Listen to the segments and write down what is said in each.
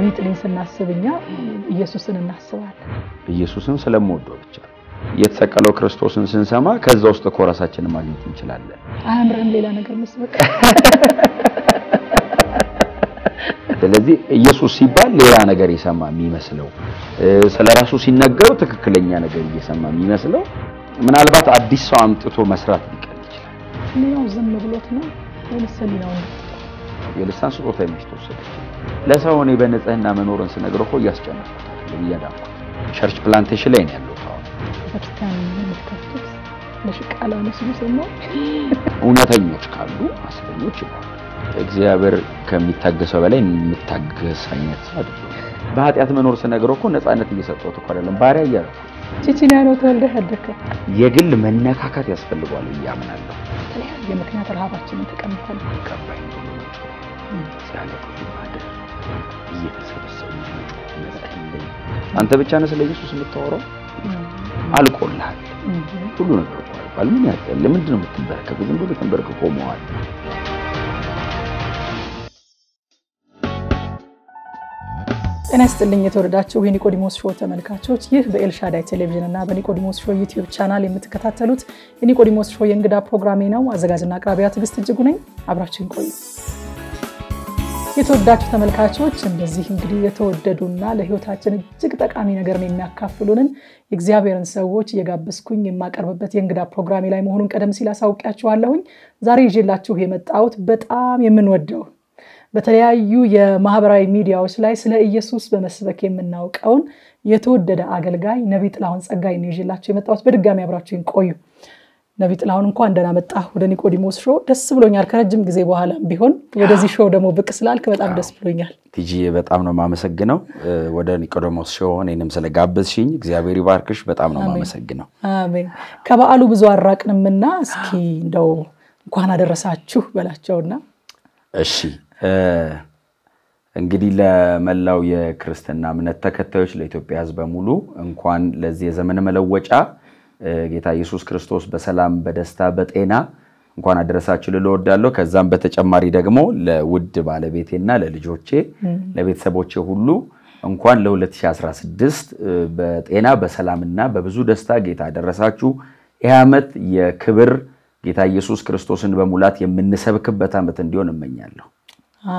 ዳዊት ላይ ስናስብ እኛ ኢየሱስን እናስባለን። ኢየሱስን ስለምወደው ብቻ የተሰቀለው ክርስቶስን ስንሰማ ከዛ ውስጥ እኮ ራሳችንን ማግኘት እንችላለን። አያምርም? ሌላ ነገር መስበቅ። ስለዚህ ኢየሱስ ሲባል ሌላ ነገር የሰማ የሚመስለው ስለ ራሱ ሲነገር ትክክለኛ ነገር እየሰማ የሚመስለው ምናልባት አዲስ ሰው አምጥቶ መስራት ሊቀል ይችላል። ሌላው ዝም ብሎት ነው። ወይስ ነው? የልሳን ስጦታ የሚስተወሰደች ለሰው እኔ በንጽህና መኖርን ስነግረው እኮ እያስጨነቅኩታል ብያዳኩ ቸርች ፕላንቴሽን ላይ ነው ያለው አሁን ቤተክርስቲያን ምልክቶች ለሽቃላ እውነተኞች ካሉ አስበኞች ይባሉ። እግዚአብሔር ከሚታገሰው በላይ የምታገስ አይነት አይደለም። በኃጢአት መኖር ስነግረው እኮ ነፃነት እየሰጠሁት እኮ አይደለም ባሪያ እያደረኩ ቺቺና ነው ተወልደህ ያደግከው። የግል መነካካት ያስፈልገዋል ብዬ አምናለሁ። የተለያየ ምክንያት ረሃባችንን ተቀምጠን ቀባይ እየተሰበሰቡ አንተ ብቻ ነህ ስለ ኢየሱስ የምታወራው። አልቆልሃል፣ ሁሉ ነገር ቆልሃል። ምን ያህል ለምንድን ነው የምትንበረከከው? ዝም ብሎ ተንበረከከ ቆመዋል። ጤና ይስጥልኝ የተወደዳችሁ የኒቆዲሞስ ሾው ተመልካቾች፣ ይህ በኤልሻዳይ ቴሌቪዥን እና በኒቆዲሞስ ሾው ዩቲዩብ ቻናል የምትከታተሉት የኒቆዲሞስ ሾው የእንግዳ ፕሮግራሜ ነው። አዘጋጅና አቅራቢያ ትዕግስት እጅጉ ነኝ። አብራችን ቆዩ። የተወዳችሁ ተመልካቾች እንደዚህ እንግዲህ የተወደዱና ለሕይወታችን እጅግ ጠቃሚ ነገር የሚያካፍሉንን የእግዚአብሔርን ሰዎች እየጋበዝኩኝ የማቀርብበት የእንግዳ ፕሮግራሜ ላይ መሆኑን ቀደም ሲል አሳውቂያችኋለሁኝ። ዛሬ ይዤላችሁ የመጣሁት በጣም የምንወደው በተለያዩ የማህበራዊ ሚዲያዎች ላይ ስለ ኢየሱስ በመስበክ የምናውቀውን የተወደደ አገልጋይ ነቢይ ጥላሁን ጸጋይ ነው ይዤላችሁ የመጣሁት። በድጋሚ አብራችሁን ቆዩ። ነቢ ጥላሁን እንኳ መጣ ወደ ኒቆዲሞስ ሾ ደስ ብሎኛል። ከረጅም ጊዜ በኋላም ቢሆን ወደዚህ ሾው ደግሞ ብቅ ስላልክ በጣም ደስ ብሎኛል። ቲጂ በጣም ነው የማመሰግነው ወደ ኒቆዲሞስ ሾው እኔንም ስለጋበዝሽኝ እግዚአብሔር ይባርክሽ። በጣም ነው የማመሰግነው። አሜን። ከበዓሉ ብዙ አራቅንምና እስኪ እንደው እንኳን አደረሳችሁ በላቸውና። እሺ እንግዲህ ለመላው የክርስትና እምነት ተከታዮች ለኢትዮጵያ ሕዝብ በሙሉ እንኳን ለዚህ የዘመን መለወጫ ጌታ ኢየሱስ ክርስቶስ በሰላም በደስታ በጤና እንኳን አደረሳችሁ ልል እወዳለሁ። ከዛም በተጨማሪ ደግሞ ለውድ ባለቤቴና ለልጆቼ ለቤተሰቦቼ ሁሉ እንኳን ለ2016 በጤና በሰላምና በብዙ ደስታ ጌታ አደረሳችሁ። ይህ ዓመት የክብር ጌታ ኢየሱስ ክርስቶስን በሙላት የምንሰብክበት ዓመት እንዲሆን እመኛለሁ።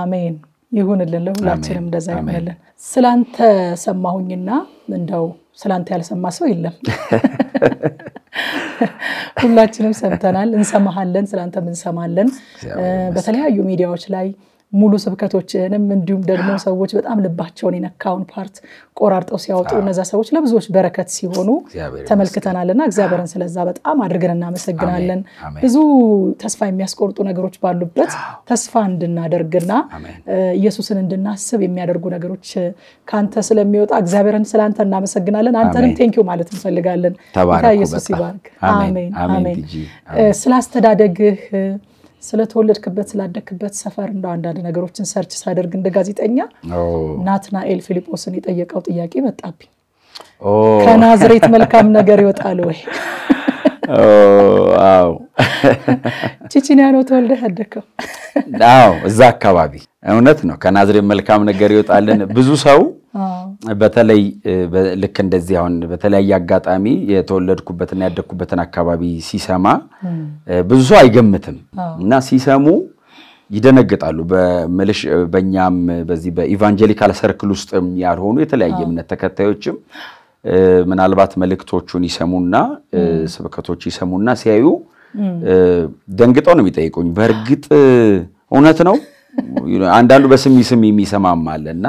አሜን። ይሁንልን ለሁላችንም እንደዛ ይሆንልን። ስላንተ ሰማሁኝና እንደው ስላንተ ያልሰማ ሰው የለም። ሁላችንም ሰምተናል፣ እንሰማሃለን፣ ስላንተም እንሰማለን። በተለያዩ ሚዲያዎች ላይ ሙሉ ስብከቶችንም እንዲሁም ደግሞ ሰዎች በጣም ልባቸውን የነካውን ፓርት ቆራርጠው ሲያወጡ እነዛ ሰዎች ለብዙዎች በረከት ሲሆኑ ተመልክተናልና እግዚአብሔርን ስለዛ በጣም አድርገን እናመሰግናለን። ብዙ ተስፋ የሚያስቆርጡ ነገሮች ባሉበት ተስፋ እንድናደርግና ኢየሱስን እንድናስብ የሚያደርጉ ነገሮች ከአንተ ስለሚወጣ እግዚአብሔርን ስለአንተ እናመሰግናለን። አንተንም ቴንኪው ማለት እንፈልጋለን። ኢየሱስ ይባርክ። አሜን አሜን። ስለ አስተዳደግህ ስለተወለድክበት ስላደግክበት ሰፈር እንደ አንዳንድ ነገሮችን ሰርች ሳደርግ እንደ ጋዜጠኛ ናትናኤል ፊሊጶስን የጠየቀው ጥያቄ መጣብኝ። ከናዝሬት መልካም ነገር ይወጣል ወይ? ቺቺኒያ ነው ተወልደህ ያደግከው? አዎ፣ እዛ አካባቢ እውነት ነው። ከናዝሬት መልካም ነገር ይወጣልን ብዙ ሰው በተለይ ልክ እንደዚህ አሁን በተለያየ አጋጣሚ የተወለድኩበትና ያደግኩበትን አካባቢ ሲሰማ ብዙ ሰው አይገምትም እና ሲሰሙ ይደነግጣሉ። በምልሽ በእኛም በዚህ በኢቫንጀሊካል ሰርክል ውስጥም ያልሆኑ የተለያየ እምነት ተከታዮችም ምናልባት መልእክቶቹን ይሰሙና ስብከቶች ይሰሙና ሲያዩ ደንግጠው ነው የሚጠይቁኝ። በእርግጥ እውነት ነው አንዳንዱ በስሚ ስም የሚሰማም እና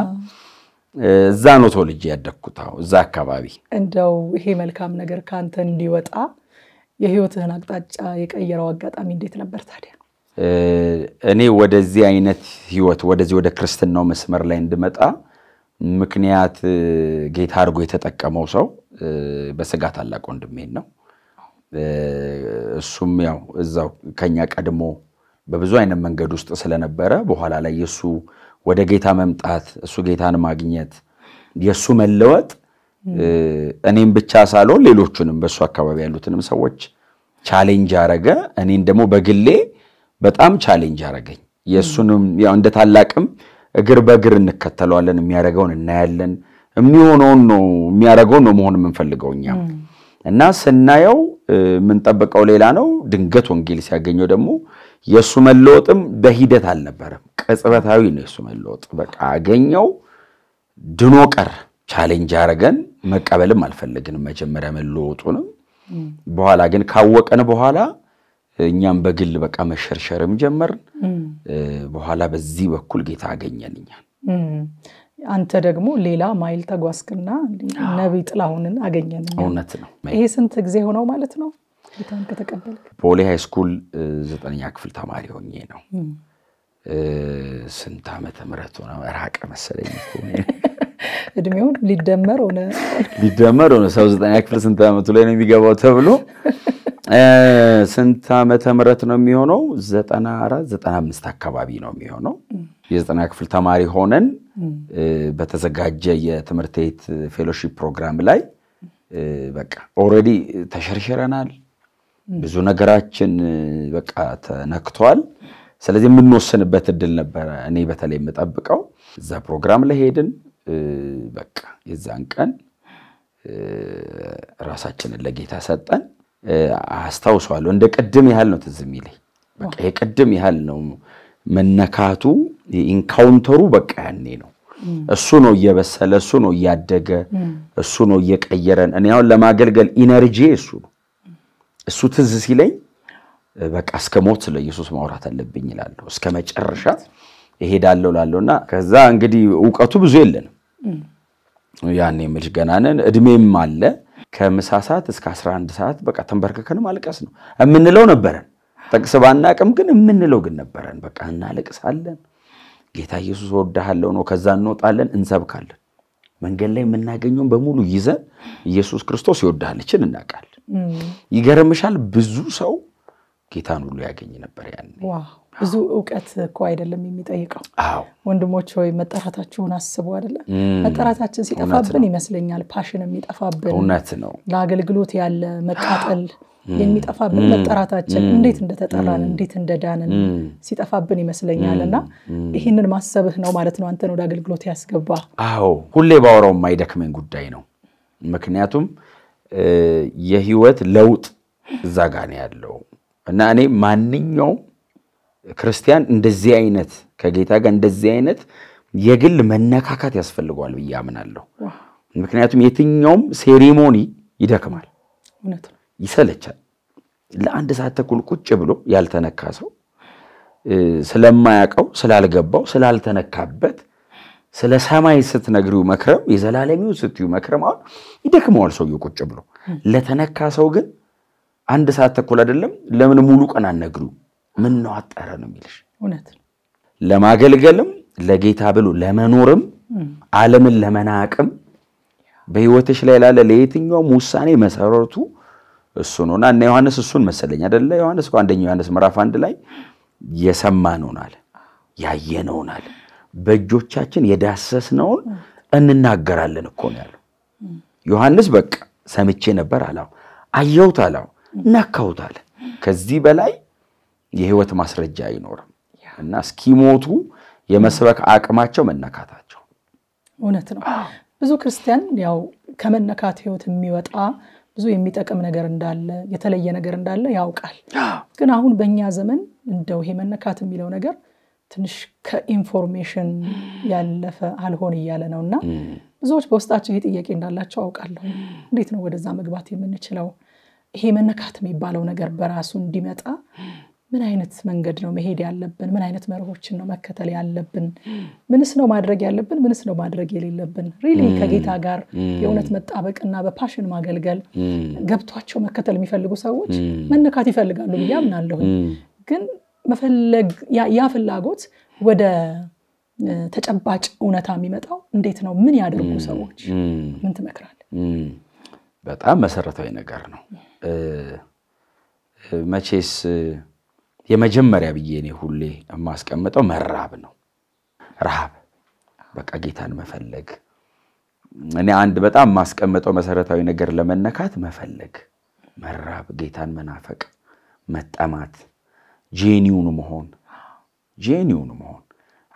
እዛ ነው ተወልጄ ያደግኩት፣ እዛ አካባቢ። እንደው ይሄ መልካም ነገር ከአንተ እንዲወጣ የህይወትህን አቅጣጫ የቀየረው አጋጣሚ እንዴት ነበር ታዲያ? እኔ ወደዚህ አይነት ህይወት ወደዚህ ወደ ክርስትናው መስመር ላይ እንድመጣ ምክንያት ጌታ አድርጎ የተጠቀመው ሰው በስጋ ታላቅ ወንድሜን ነው። እሱም ያው እዛው ከኛ ቀድሞ በብዙ አይነት መንገድ ውስጥ ስለነበረ በኋላ ላይ የእሱ ወደ ጌታ መምጣት፣ እሱ ጌታን ማግኘት፣ የእሱ መለወጥ እኔም ብቻ ሳልሆን ሌሎቹንም በእሱ አካባቢ ያሉትንም ሰዎች ቻሌንጅ አረገ። እኔን ደግሞ በግሌ በጣም ቻሌንጅ አረገኝ። የእሱንም ያው እንደ ታላቅም እግር በእግር እንከተለዋለን። የሚያደርገውን እናያለን። የሚሆነውን ነው የሚያደርገውን ነው መሆን የምንፈልገው እኛ እና ስናየው የምንጠብቀው ሌላ ነው። ድንገት ወንጌል ሲያገኘው ደግሞ የእሱ መለወጥም በሂደት አልነበረም፣ ቅጽበታዊ ነው የእሱ መለወጥ። በቃ አገኘው ድኖ ቀር ቻሌንጅ አረገን። መቀበልም አልፈለግንም መጀመሪያ መለወጡንም። በኋላ ግን ካወቀን በኋላ እኛም በግል በቃ መሸርሸርም ጀመርን። በኋላ በዚህ በኩል ጌታ አገኘን እኛን። አንተ ደግሞ ሌላ ማይል ተጓዝክና ነቢይ ጥላሁንን አገኘን። እውነት ነው። ይሄ ስንት ጊዜ ሆነው ማለት ነው? ፖሊ ሃይስኩል ዘጠነኛ ክፍል ተማሪ ሆኜ ነው። ስንት ዓመተ ምህረት ሆነ ራቀ መሰለኝ። እድሜውን ሊደመር ሆነ ሊደመር ሆነ ሰው ዘጠነኛ ክፍል ስንት ዓመቱ ላይ ነው የሚገባው ተብሎ ስንት ዓመተ ምህረት ነው የሚሆነው? ዘጠና አራት ዘጠና አምስት አካባቢ ነው የሚሆነው። የዘጠና ክፍል ተማሪ ሆነን በተዘጋጀ የትምህርት ቤት ፌሎሺፕ ፕሮግራም ላይ በቃ ኦልሬዲ ተሸርሽረናል። ብዙ ነገራችን በቃ ተነክቷል። ስለዚህ የምንወስንበት እድል ነበረ። እኔ በተለይ የምጠብቀው እዛ ፕሮግራም ለሄድን በቃ የዛን ቀን ራሳችንን ለጌታ ሰጠን። አስታውሰዋለሁ። እንደ ቅድም ያህል ነው ትዝ የሚለኝ። በቃ የቅድም ያህል ነው መነካቱ፣ ኢንካውንተሩ በቃ ያኔ ነው። እሱ ነው እየበሰለ፣ እሱ ነው እያደገ፣ እሱ ነው እየቀየረን። እኔ አሁን ለማገልገል ኢነርጂ እሱ ነው እሱ ትዝ ሲለኝ በቃ እስከ ሞት ስለ ኢየሱስ ማውራት አለብኝ ይላለሁ። እስከ መጨረሻ እሄዳለሁ እላለሁ እና ከዛ እንግዲህ እውቀቱ ብዙ የለንም ያኔ የምልሽ ገና ነን። እድሜም አለ ከምሳ ሰዓት እስከ 11 ሰዓት በቃ ተንበርክከን ማልቀስ ነው የምንለው ነበረን። ጠቅስ ባናቅም ግን የምንለው ግን ነበረን። በቃ እናለቅሳለን። ጌታ ኢየሱስ ወዳሃለው ነው። ከዛ እንወጣለን፣ እንሰብካለን። መንገድ ላይ የምናገኘውን በሙሉ ይዘን ኢየሱስ ክርስቶስ ይወዳሃል፣ እናውቃለን ይገርምሻል፣ ብዙ ሰው ጌታን ሁሉ ያገኝ ነበር ያን ብዙ እውቀት እኮ አይደለም የሚጠይቀው። ወንድሞች ሆይ መጠራታችሁን አስቡ። አይደለም መጠራታችን ሲጠፋብን ይመስለኛል ፓሽን የሚጠፋብን እውነት ነው። ለአገልግሎት ያለ መቃጠል የሚጠፋብን መጠራታችን እንዴት እንደተጠራን እንዴት እንደዳንን ሲጠፋብን ይመስለኛል። እና ይህንን ማሰብህ ነው ማለት ነው አንተን ወደ አገልግሎት ያስገባ። አዎ ሁሌ ባወራው የማይደክመኝ ጉዳይ ነው። ምክንያቱም የህይወት ለውጥ እዛ ጋ ነው ያለው እና እኔ ማንኛውም ክርስቲያን እንደዚህ አይነት ከጌታ ጋር እንደዚህ አይነት የግል መነካካት ያስፈልገዋል ብዬ አምናለሁ። ምክንያቱም የትኛውም ሴሪሞኒ ይደክማል፣ ይሰለቻል። ለአንድ ሰዓት ተኩል ቁጭ ብሎ ያልተነካ ሰው ስለማያውቀው ስላልገባው ስላልተነካበት ስለ ሰማይ ስትነግሪው መክረም፣ የዘላለሚው ስትዩ መክረም አሁን ይደክመዋል ሰውየ ቁጭ ብሎ። ለተነካ ሰው ግን አንድ ሰዓት ተኩል አይደለም ለምን ሙሉ ቀን አነግሪው ምን ነው አጠረ ነው የሚልሽ። እውነት ለማገልገልም ለጌታ ብሎ ለመኖርም ዓለምን ለመናቅም በህይወትሽ ላይ ላለ ለየትኛውም ውሳኔ መሰረቱ እሱ ነው እና ዮሐንስ እሱን መሰለኝ አደለ ዮሐንስ አንደኛው ዮሐንስ ምዕራፍ አንድ ላይ የሰማነውን አለ ያየነውን አለ በእጆቻችን የዳሰስነውን እንናገራለን እኮ ነው ያለው። ዮሐንስ በቃ ሰምቼ ነበር አላው፣ አየሁት አላው፣ እናካሁት አለ። ከዚህ በላይ የህይወት ማስረጃ አይኖርም እና እስኪሞቱ የመስበክ አቅማቸው መነካታቸው እውነት ነው። ብዙ ክርስቲያን ያው ከመነካት ህይወት የሚወጣ ብዙ የሚጠቅም ነገር እንዳለ የተለየ ነገር እንዳለ ያውቃል። ግን አሁን በእኛ ዘመን እንደው ይሄ መነካት የሚለው ነገር ትንሽ ከኢንፎርሜሽን ያለፈ አልሆን እያለ ነው እና ብዙዎች በውስጣቸው ይሄ ጥያቄ እንዳላቸው አውቃለሁ። እንዴት ነው ወደዛ መግባት የምንችለው? ይሄ መነካት የሚባለው ነገር በራሱ እንዲመጣ ምን አይነት መንገድ ነው መሄድ ያለብን? ምን አይነት መርሆችን ነው መከተል ያለብን? ምንስ ነው ማድረግ ያለብን? ምንስ ነው ማድረግ የሌለብን? ሪሊ ከጌታ ጋር የእውነት መጣበቅና በፓሽን ማገልገል ገብቷቸው መከተል የሚፈልጉ ሰዎች መነካት ይፈልጋሉ ብዬ አምናለሁ ግን መፈለግ ያ ፍላጎት ወደ ተጨባጭ እውነታ የሚመጣው እንዴት ነው? ምን ያደርጉ ሰዎች? ምን ትመክራለህ? በጣም መሰረታዊ ነገር ነው። መቼስ የመጀመሪያ ብዬ እኔ ሁሌ የማስቀምጠው መራብ ነው። ረሃብ በቃ ጌታን መፈለግ። እኔ አንድ በጣም የማስቀምጠው መሰረታዊ ነገር ለመነካት መፈለግ፣ መራብ፣ ጌታን መናፈቅ፣ መጠማት ጄኒውን መሆን ጄኒውን መሆን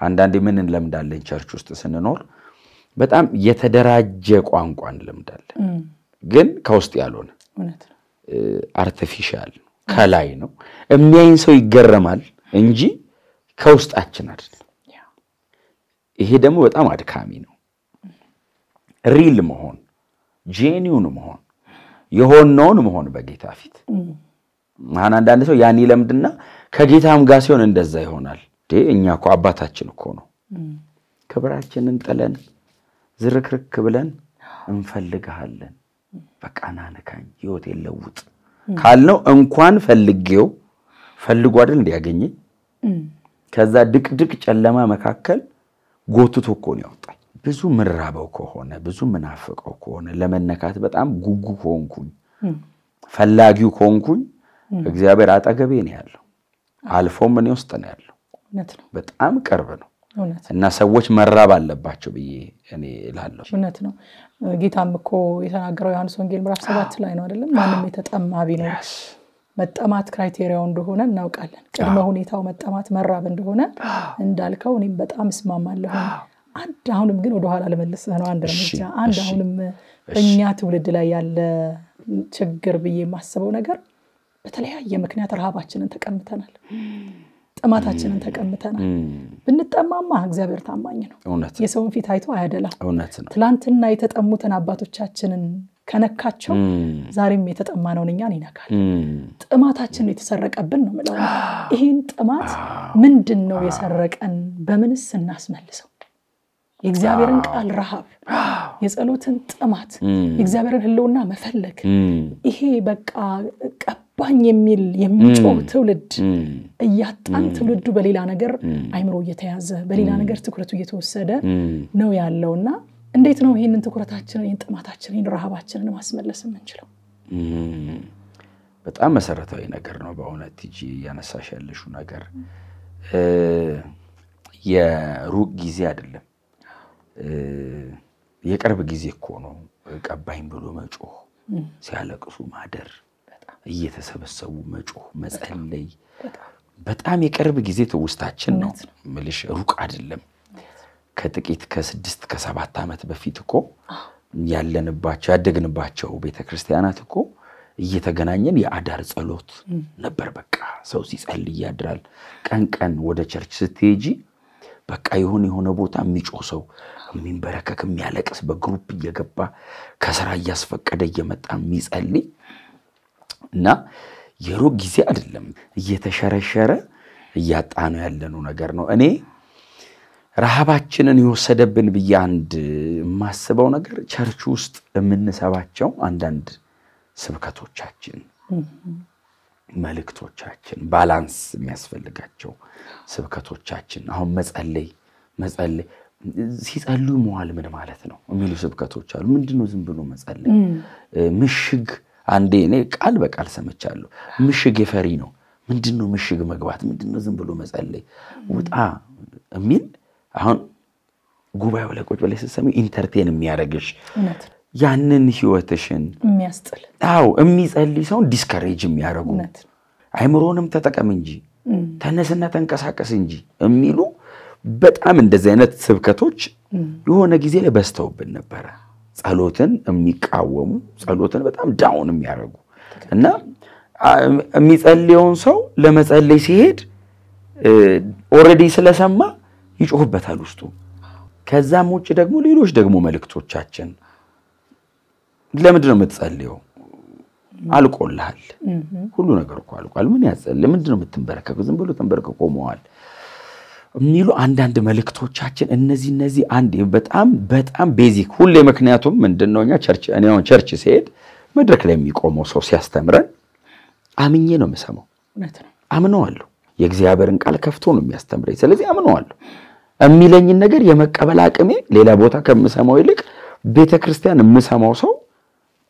አንዳንዴ ምን እንለምዳለን? ቸርች ውስጥ ስንኖር በጣም የተደራጀ ቋንቋ እንለምዳለን፣ ግን ከውስጥ ያልሆነ አርቲፊሻል ከላይ ነው። የሚያይን ሰው ይገረማል እንጂ ከውስጣችን አይደለም። ይሄ ደግሞ በጣም አድካሚ ነው። ሪል መሆን ጄኒውን መሆን የሆነውን መሆን በጌታ ፊት አሁን አንዳንድ ሰው ያን ይለምድና ከጌታም ጋር ሲሆን እንደዛ ይሆናል። እኛ እኮ አባታችን እኮ ነው። ክብራችንን ጥለን ዝርክርክ ብለን እንፈልግሃለን። በቃ ንካኝ፣ ህይወት የለውጥ ካልነው እንኳን ፈልጌው ፈልጎ አይደል እንዲያገኘኝ ከዛ ድቅድቅ ጨለማ መካከል ጎትቶ እኮ ነው ያወጣል። ብዙ ምራበው ከሆነ ብዙ ምናፍቀው ከሆነ ለመነካት በጣም ጉጉ ከሆንኩኝ ፈላጊው ከሆንኩኝ እግዚአብሔር አጠገቤ ነው ያለው፣ አልፎም እኔ ውስጥ ነው ያለው። በጣም ቅርብ ነው እና ሰዎች መራብ አለባቸው ብዬ እኔ እላለሁ። እውነት ነው። ጌታም እኮ የተናገረው ዮሐንስ ወንጌል ምዕራፍ ሰባት ላይ ነው አይደለም? ማንም የተጠማ ቢኖር መጠማት ክራይቴሪያው እንደሆነ እናውቃለን። ቅድመ ሁኔታው መጠማት መራብ እንደሆነ እንዳልከው እኔም በጣም እስማማለሁ። አንድ አሁንም ግን ወደኋላ ልመልስህ ነው አንድ እርምጃ። አንድ አሁንም በእኛ ትውልድ ላይ ያለ ችግር ብዬ የማስበው ነገር በተለያየ ምክንያት ረሃባችንን ተቀምተናል፣ ጥማታችንን ተቀምተናል። ብንጠማማ እግዚአብሔር ታማኝ ነው። የሰውን ፊት አይቶ አያደላም። ትላንትና የተጠሙትን አባቶቻችንን ከነካቸው ዛሬም የተጠማነውን እኛን ይነካል። ጥማታችን የተሰረቀብን ነው ምለ ይህን ጥማት ምንድን ነው የሰረቀን? በምንስ እናስመልሰው? የእግዚአብሔርን ቃል ረሃብ፣ የጸሎትን ጥማት፣ የእግዚአብሔርን ህልውና መፈለግ ይሄ በቃ ገባኝ የሚል የሚጮህ ትውልድ እያጣን ትውልዱ በሌላ ነገር አይምሮ እየተያዘ በሌላ ነገር ትኩረቱ እየተወሰደ ነው ያለው እና እንዴት ነው ይህንን ትኩረታችንን ይህን ጥማታችንን ረሃባችንን ማስመለስ የምንችለው? በጣም መሰረታዊ ነገር ነው በእውነት ቲጂ እያነሳሽ ያለሹ ነገር የሩቅ ጊዜ አይደለም፣ የቅርብ ጊዜ እኮ ነው። ቀባኝ ብሎ መጮህ፣ ሲያለቅሱ ማደር እየተሰበሰቡ መጮህ፣ መጸለይ በጣም የቅርብ ጊዜ ትውስታችን ነው። ምልሽ ሩቅ አይደለም። ከጥቂት ከስድስት ከሰባት ዓመት በፊት እኮ ያለንባቸው ያደግንባቸው ቤተክርስቲያናት ክርስቲያናት እኮ እየተገናኘን የአዳር ጸሎት ነበር። በቃ ሰው ሲጸልይ ያድራል። ቀን ቀን ወደ ቸርች ስትሄጂ በቃ የሆነ የሆነ ቦታ የሚጮ ሰው የሚንበረከክ የሚያለቅስ በግሩፕ እየገባ ከስራ እያስፈቀደ እየመጣ የሚጸልይ እና የሩቅ ጊዜ አይደለም፣ እየተሸረሸረ እያጣኑ ያለነው ነገር ነው። እኔ ረሃባችንን የወሰደብን ብዬ አንድ የማስበው ነገር ቸርች ውስጥ የምንሰባቸው አንዳንድ ስብከቶቻችን፣ መልእክቶቻችን ባላንስ የሚያስፈልጋቸው ስብከቶቻችን አሁን መጸለይ መጸለይ ሲጸልዩ መዋል ምን ማለት ነው የሚሉ ስብከቶች አሉ። ምንድነው ዝም ብሎ መጸለይ ምሽግ አንዴ እኔ ቃል በቃል ሰምቻለሁ። ምሽግ የፈሪ ነው። ምንድነው ምሽግ መግባት? ምንድነው ዝም ብሎ መጸለይ? ውጣ የሚል አሁን ጉባኤው ላይ ቁጭ ብለሽ ስትሰሚ ኢንተርቴን የሚያደርግሽ ያንን ህይወትሽን የሚያስጥል አዎ፣ የሚጸልይ ሰውን ዲስከሬጅ የሚያደርጉ አይምሮንም ተጠቀም እንጂ ተነስና ተንቀሳቀስ እንጂ የሚሉ በጣም እንደዚህ አይነት ስብከቶች የሆነ ጊዜ ላይ በዝተውብን ነበረ። ጸሎትን የሚቃወሙ ጸሎትን በጣም ዳውን የሚያደርጉ እና የሚጸልየውን ሰው ለመጸለይ ሲሄድ ኦረዲ ስለሰማ ይጮህበታል ውስጡ። ከዛም ውጭ ደግሞ ሌሎች ደግሞ መልእክቶቻችን ለምንድን ነው የምትጸልየው? አልቆልሃል። ሁሉ ነገር እኮ አልቋል። ምን ያጸል? ለምንድን ነው የምትንበረከከው? ዝም ብሎ ተንበረከኮ መዋል የሚሉ አንዳንድ መልእክቶቻችን እነዚህ እነዚህ አንድ በጣም በጣም ቤዚክ ሁሌ። ምክንያቱም ምንድን ነው እኛ ቸርች እኔ አሁን ቸርች ሲሄድ መድረክ ላይ የሚቆመው ሰው ሲያስተምረን አምኜ ነው የምሰማው። አምነዋለሁ። የእግዚአብሔርን ቃል ከፍቶ ነው የሚያስተምረኝ። ስለዚህ አምነዋለሁ። የሚለኝን ነገር የመቀበል አቅሜ ሌላ ቦታ ከምሰማው ይልቅ ቤተ ክርስቲያን የምሰማው ሰው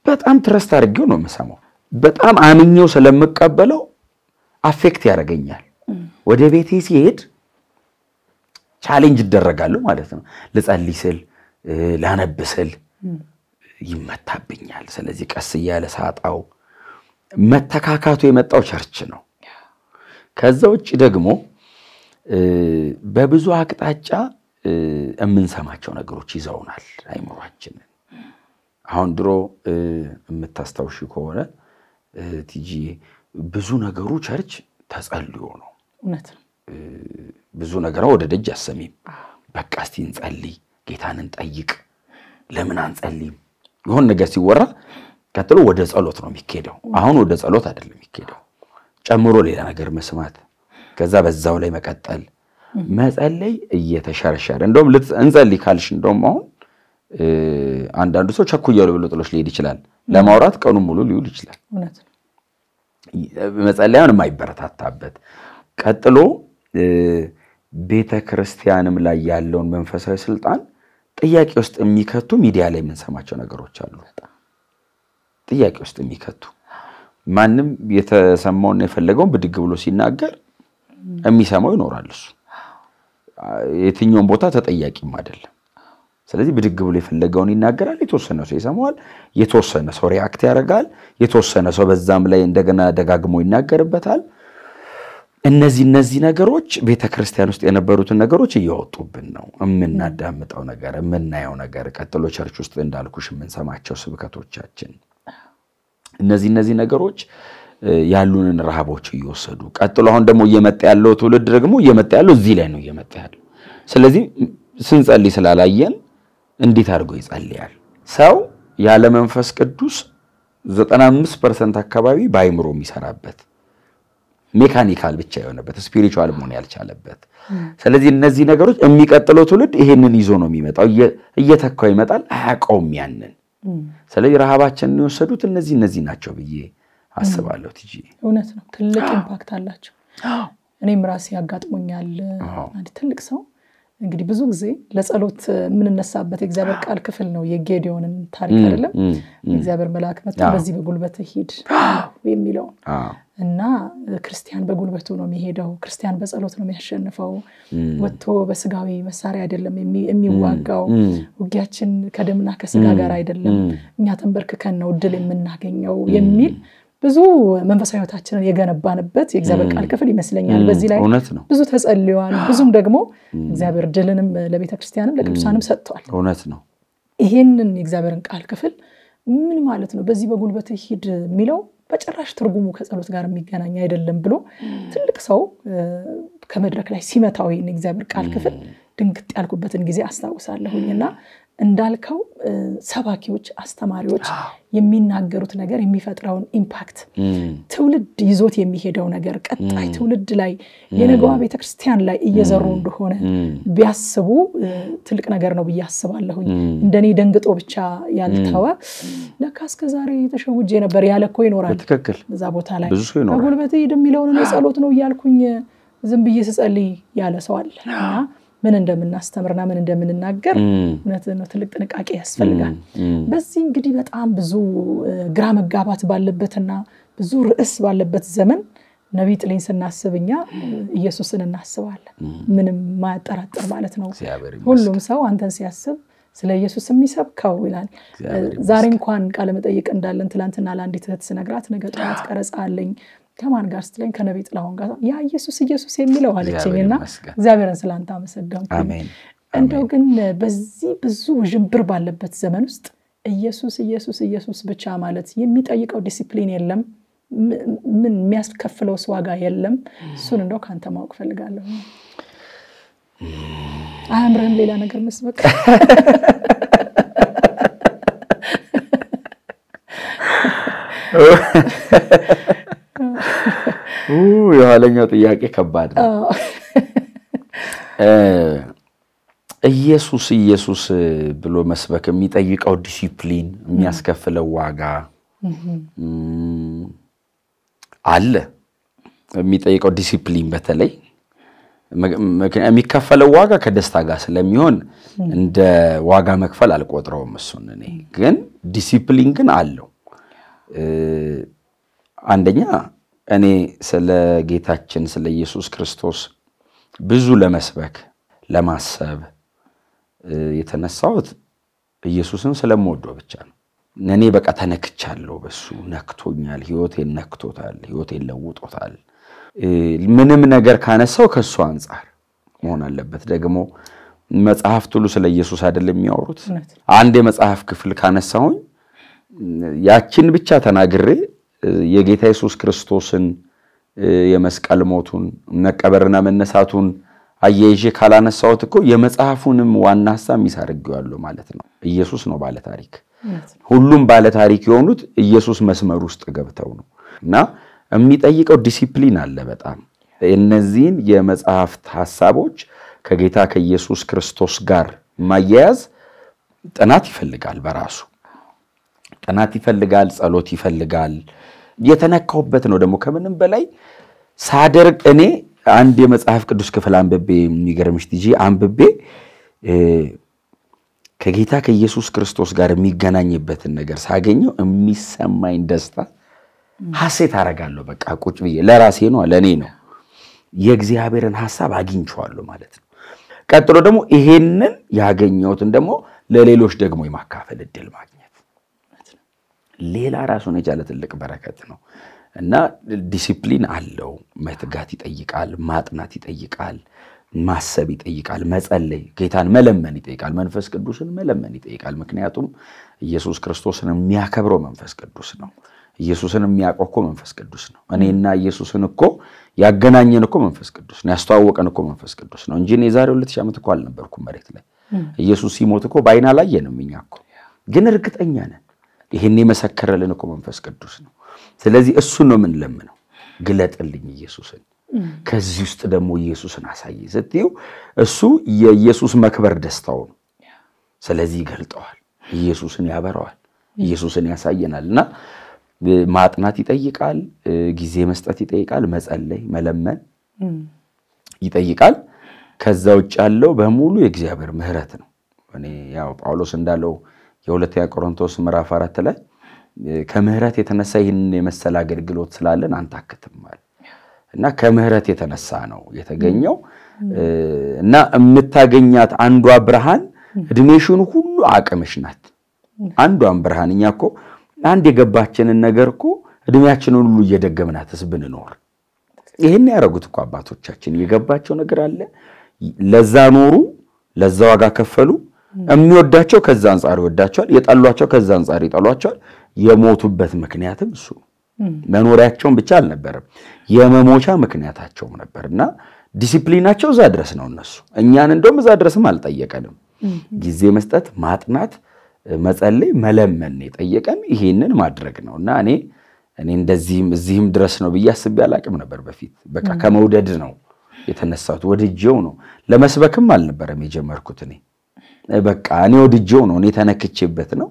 በጣም ትረስት አድርጌው ነው የምሰማው። በጣም አምኜው ስለምቀበለው አፌክት ያደርገኛል። ወደ ቤቴ ሲሄድ ቻሌንጅ ይደረጋሉ ማለት ነው። ልጸልይ ስል ላነብ ስል ይመታብኛል። ስለዚህ ቀስ እያለ ሳጣው መተካካቱ የመጣው ቸርች ነው። ከዛ ውጭ ደግሞ በብዙ አቅጣጫ የምንሰማቸው ነገሮች ይዘውናል አይምሯችንን። አሁን ድሮ የምታስታውሽ ከሆነ ቲጂ ብዙ ነገሩ ቸርች ተጸልዮ ነው። እውነት ነው። ብዙ ነገር ወደ ደጅ አሰሚም። በቃ እስቲ እንጸልይ፣ ጌታን እንጠይቅ፣ ለምን አንጸልይም? የሆን ነገር ሲወራ ቀጥሎ ወደ ጸሎት ነው የሚካሄደው። አሁን ወደ ጸሎት አይደለም የሚካሄደው፣ ጨምሮ ሌላ ነገር መስማት፣ ከዛ በዛው ላይ መቀጠል። መጸለይ እየተሸረሸረ እንደውም እንጸልይ ካልሽ እንደውም አሁን አንዳንዱ ሰው ቸኩያለሁ ብሎ ጥሎች ሊሄድ ይችላል። ለማውራት ቀኑ ሙሉ ሊውል ይችላል። መጸለያን የማይበረታታበት ቀጥሎ ቤተ ክርስቲያንም ላይ ያለውን መንፈሳዊ ስልጣን ጥያቄ ውስጥ የሚከቱ ሚዲያ ላይ የምንሰማቸው ነገሮች አሉ። ጥያቄ ውስጥ የሚከቱ ማንም የተሰማውና የፈለገውን ብድግ ብሎ ሲናገር የሚሰማው ይኖራል። እሱ የትኛውን ቦታ ተጠያቂም አይደለም። ስለዚህ ብድግ ብሎ የፈለገውን ይናገራል። የተወሰነ ሰው ይሰማዋል፣ የተወሰነ ሰው ሪያክት ያደርጋል፣ የተወሰነ ሰው በዛም ላይ እንደገና ደጋግሞ ይናገርበታል። እነዚህ እነዚህ ነገሮች ቤተ ክርስቲያን ውስጥ የነበሩትን ነገሮች እየወጡብን ነው። የምናዳምጠው ነገር፣ የምናየው ነገር፣ ቀጥሎ ቸርች ውስጥ እንዳልኩሽ የምንሰማቸው ስብከቶቻችን፣ እነዚህ እነዚህ ነገሮች ያሉንን ረሃቦች እየወሰዱ ቀጥሎ አሁን ደግሞ እየመጣ ያለው ትውልድ ደግሞ እየመጣ ያለው እዚህ ላይ ነው እየመጣ ያለው። ስለዚህ ስንጸልይ ስላላየን እንዴት አድርጎ ይጸልያል ሰው? ያለ መንፈስ ቅዱስ 95 ፐርሰንት አካባቢ በአይምሮ የሚሰራበት ሜካኒካል ብቻ የሆነበት ስፒሪቹዋል መሆን ያልቻለበት። ስለዚህ እነዚህ ነገሮች የሚቀጥለው ትውልድ ይሄንን ይዞ ነው የሚመጣው፣ እየተካው ይመጣል፣ አያውቀውም ያንን። ስለዚህ ረሃባችንን የወሰዱት እነዚህ እነዚህ ናቸው ብዬ አስባለሁ። ትጂ እውነት ነው፣ ትልቅ ኢምፓክት አላቸው። እኔም ራሴ ያጋጥሞኛል። አንድ ትልቅ ሰው እንግዲህ ብዙ ጊዜ ለጸሎት የምንነሳበት የእግዚአብሔር ቃል ክፍል ነው። የጌዲዮንን ታሪክ አይደለም እግዚአብሔር መልአክ መ በዚህ በጉልበት ሂድ የሚለው እና ክርስቲያን በጉልበቱ ነው የሚሄደው። ክርስቲያን በጸሎት ነው የሚያሸንፈው። ወጥቶ በስጋዊ መሳሪያ አይደለም የሚዋጋው። ውጊያችን ከደምና ከስጋ ጋር አይደለም፣ እኛ ተንበርክከን ነው ድል የምናገኘው የሚል ብዙ መንፈሳዊ ህይወታችንን የገነባንበት የእግዚአብሔር ቃል ክፍል ይመስለኛል። በዚህ ላይ ብዙ ተጸልዋል። ብዙም ደግሞ እግዚአብሔር ድልንም ለቤተክርስቲያንም ለቅዱሳንም ሰጥቷል። እውነት ነው። ይሄንን የእግዚአብሔርን ቃል ክፍል ምን ማለት ነው በዚህ በጉልበት ሂድ የሚለው በጭራሽ ትርጉሙ ከጸሎት ጋር የሚገናኝ አይደለም ብሎ ትልቅ ሰው ከመድረክ ላይ ሲመታው ይህን የእግዚአብሔር ቃል ክፍል ድንግጥ ያልኩበትን ጊዜ አስታውሳለሁኝ እና እንዳልከው ሰባኪዎች፣ አስተማሪዎች የሚናገሩት ነገር የሚፈጥረውን ኢምፓክት ትውልድ ይዞት የሚሄደው ነገር ቀጣይ ትውልድ ላይ የነገዋ ቤተክርስቲያን ላይ እየዘሩ እንደሆነ ቢያስቡ ትልቅ ነገር ነው ብዬ አስባለሁኝ። እንደኔ ደንግጦ ብቻ ያልተወ ለካ እስከ ዛሬ ተሸውጄ ነበር ያለ እኮ ይኖራል። ትክክል። እዛ ቦታ ላይ በጉልበቴ ሂድ የሚለውን ጸሎት ነው እያልኩኝ ዝም ብዬ ስጸልይ ያለ ሰው አለ እና ምን እንደምናስተምርና ምን እንደምንናገር እውነት ነው ትልቅ ጥንቃቄ ያስፈልጋል። በዚህ እንግዲህ በጣም ብዙ ግራ መጋባት ባለበትና ብዙ ርዕስ ባለበት ዘመን ነቢይ ጥሌን ስናስብ እኛ ኢየሱስን እናስባለን። ምንም ማያጠራጥር ማለት ነው። ሁሉም ሰው አንተን ሲያስብ ስለ ኢየሱስ የሚሰብከው ይላል። ዛሬ እንኳን ቃለመጠይቅ እንዳለን ትላንትና ለአንዲት እህት ስነግራት ነገ ጠዋት ቀረጻ አለኝ ከማን ጋር ስትለኝ ከነቢ ጥላሁን ጋር ያ ኢየሱስ ኢየሱስ የሚለው አለችኝ እና እግዚአብሔርን ስለአንተ አመሰገንኩኝ እንደው ግን በዚህ ብዙ ውዥንብር ባለበት ዘመን ውስጥ ኢየሱስ ኢየሱስ ኢየሱስ ብቻ ማለት የሚጠይቀው ዲሲፕሊን የለም ምን የሚያስከፍለው ዋጋ የለም እሱን እንደው ከአንተ ማወቅ ፈልጋለሁ አያምርህም ሌላ ነገር መስበቅ የኋለኛው ጥያቄ ከባድ ነው። ኢየሱስ ኢየሱስ ብሎ መስበክ የሚጠይቀው ዲሲፕሊን የሚያስከፍለው ዋጋ አለ። የሚጠይቀው ዲሲፕሊን በተለይ የሚከፈለው ዋጋ ከደስታ ጋር ስለሚሆን እንደ ዋጋ መክፈል አልቆጥረውም። እሱን እኔ ግን ዲሲፕሊን ግን አለው። አንደኛ እኔ ስለ ጌታችን ስለ ኢየሱስ ክርስቶስ ብዙ ለመስበክ ለማሰብ የተነሳሁት ኢየሱስን ስለምወደው ብቻ ነው። እኔ በቃ ተነክቻለሁ፣ በሱ ነክቶኛል፣ ህይወቴን ነክቶታል፣ ህይወቴን ለውጦታል። ምንም ነገር ካነሳው ከእሱ አንጻር መሆን አለበት። ደግሞ መጽሐፍት ሁሉ ስለ ኢየሱስ አይደለም የሚያወሩት። አንድ የመጽሐፍ ክፍል ካነሳሁኝ ያችን ብቻ ተናግሬ የጌታ ኢየሱስ ክርስቶስን የመስቀል ሞቱን መቀበርና መነሳቱን አያይዤ ካላነሳሁት እኮ የመጽሐፉንም ዋና ሀሳብ ሚስ አድርጌዋለሁ ማለት ነው። ኢየሱስ ነው ባለታሪክ። ሁሉም ባለታሪክ የሆኑት ኢየሱስ መስመር ውስጥ ገብተው ነው እና የሚጠይቀው ዲሲፕሊን አለ በጣም እነዚህን የመጽሐፍት ሀሳቦች ከጌታ ከኢየሱስ ክርስቶስ ጋር ማያያዝ ጥናት ይፈልጋል። በራሱ ጥናት ይፈልጋል፣ ጸሎት ይፈልጋል፣ የተነካውበት ነው። ደግሞ ከምንም በላይ ሳደርግ እኔ አንድ የመጽሐፍ ቅዱስ ክፍል አንብቤ የሚገርምሽ ልጄ አንብቤ ከጌታ ከኢየሱስ ክርስቶስ ጋር የሚገናኝበትን ነገር ሳገኘው የሚሰማኝ ደስታ ሐሴት አረጋለሁ። በቃ ቁጭ ብዬ ለራሴ ነው ለእኔ ነው የእግዚአብሔርን ሐሳብ አግኝቼዋለሁ ማለት ነው። ቀጥሎ ደግሞ ይሄንን ያገኘሁትን ደግሞ ለሌሎች ደግሞ የማካፈል እድል ማግኘት ሌላ ራሱን የቻለ ትልቅ በረከት ነው እና ዲሲፕሊን አለው። መትጋት ይጠይቃል፣ ማጥናት ይጠይቃል፣ ማሰብ ይጠይቃል፣ መጸለይ፣ ጌታን መለመን ይጠይቃል፣ መንፈስ ቅዱስን መለመን ይጠይቃል። ምክንያቱም ኢየሱስ ክርስቶስን የሚያከብረው መንፈስ ቅዱስ ነው። ኢየሱስን የሚያውቀው እኮ መንፈስ ቅዱስ ነው። እኔና ኢየሱስን እኮ ያገናኘን እኮ መንፈስ ቅዱስ ነው። ያስተዋወቀን እኮ መንፈስ ቅዱስ ነው እንጂ እኔ ዛሬ ሁለት ሺህ ዓመት እኮ አልነበርኩም መሬት ላይ። ኢየሱስ ሲሞት እኮ በዓይን አላየንም እኛ እኮ ግን እርግጠኛ ነን ይህን የመሰከረልን እኮ መንፈስ ቅዱስ ነው። ስለዚህ እሱን ነው የምንለምነው፣ ግለጥልኝ ኢየሱስን። ከዚህ ውስጥ ደግሞ ኢየሱስን አሳይ ስትይው እሱ የኢየሱስ መክበር ደስታው ነው። ስለዚህ ይገልጠዋል፣ ኢየሱስን ያበረዋል፣ ኢየሱስን ያሳየናል። እና ማጥናት ይጠይቃል፣ ጊዜ መስጠት ይጠይቃል፣ መጸለይ፣ መለመን ይጠይቃል። ከዛ ውጭ ያለው በሙሉ የእግዚአብሔር ምሕረት ነው። እኔ ያው ጳውሎስ እንዳለው የሁለተኛ ቆሮንቶስ ምዕራፍ አራት ላይ ከምህረት የተነሳ ይህንን የመሰለ አገልግሎት ስላለን አንታክትማል እና ከምህረት የተነሳ ነው የተገኘው እና የምታገኛት አንዷ ብርሃን እድሜሽን ሁሉ አቅምሽ ናት። አንዷን ብርሃን እኛ እኮ አንድ የገባችንን ነገር እኮ እድሜያችንን ሁሉ እየደገምናትስ ብንኖር ይህን ያደረጉት እኮ አባቶቻችን የገባቸው ነገር አለ፣ ለዛ ኖሩ፣ ለዛ ዋጋ ከፈሉ፣ የሚወዳቸው ከዛ አንጻር ይወዳቸዋል፣ የጠሏቸው ከዛ አንጻር ይጠሏቸዋል። የሞቱበት ምክንያትም እሱ መኖሪያቸውን ብቻ አልነበረም፣ የመሞቻ ምክንያታቸውም ነበር እና ዲሲፕሊናቸው እዛ ድረስ ነው። እነሱ እኛን እንደውም እዛ ድረስም አልጠየቀንም። ጊዜ መስጠት፣ ማጥናት፣ መጸለይ፣ መለመን የጠየቀን ይሄንን ማድረግ ነው እና እኔ እኔ እንደዚህም እዚህም ድረስ ነው ብዬ አስቤ አላቅም ነበር በፊት። በቃ ከመውደድ ነው የተነሳሁት፣ ወድጄው ነው። ለመስበክም አልነበረም የጀመርኩት እኔ በቃ እኔ ወድጄው ነው፣ እኔ ተነክቼበት ነው።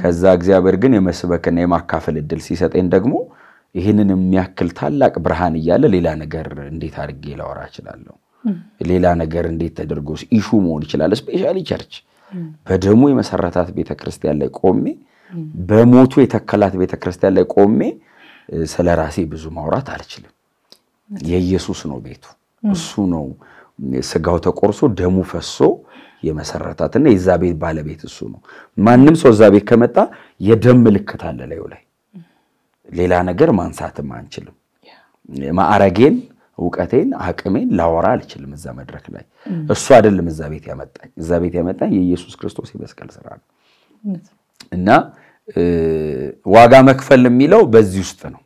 ከዛ እግዚአብሔር ግን የመስበክና የማካፈል እድል ሲሰጠኝ ደግሞ ይህንን የሚያክል ታላቅ ብርሃን እያለ ሌላ ነገር እንዴት አድርጌ ላወራ እችላለሁ? ሌላ ነገር እንዴት ተደርጎ ኢሹ መሆን ይችላል? ስፔሻሊ ቸርች በደሙ የመሰረታት ቤተክርስቲያን ላይ ቆሜ በሞቱ የተከላት ቤተክርስቲያን ላይ ቆሜ ስለ ራሴ ብዙ ማውራት አልችልም። የኢየሱስ ነው ቤቱ፣ እሱ ነው ስጋው ተቆርሶ ደሙ ፈሶ የመሰረታትና የዛ ቤት ባለቤት እሱ ነው። ማንም ሰው እዛ ቤት ከመጣ የደም ምልክት አለ ላዩ ላይ። ሌላ ነገር ማንሳትም አንችልም። ማዕረጌን፣ እውቀቴን፣ አቅሜን ላወራ አልችልም እዛ መድረክ ላይ። እሱ አይደለም እዛ ቤት ያመጣኝ። እዛ ቤት ያመጣኝ የኢየሱስ ክርስቶስ የመስቀል ስራ ነው እና ዋጋ መክፈል የሚለው በዚህ ውስጥ ነው።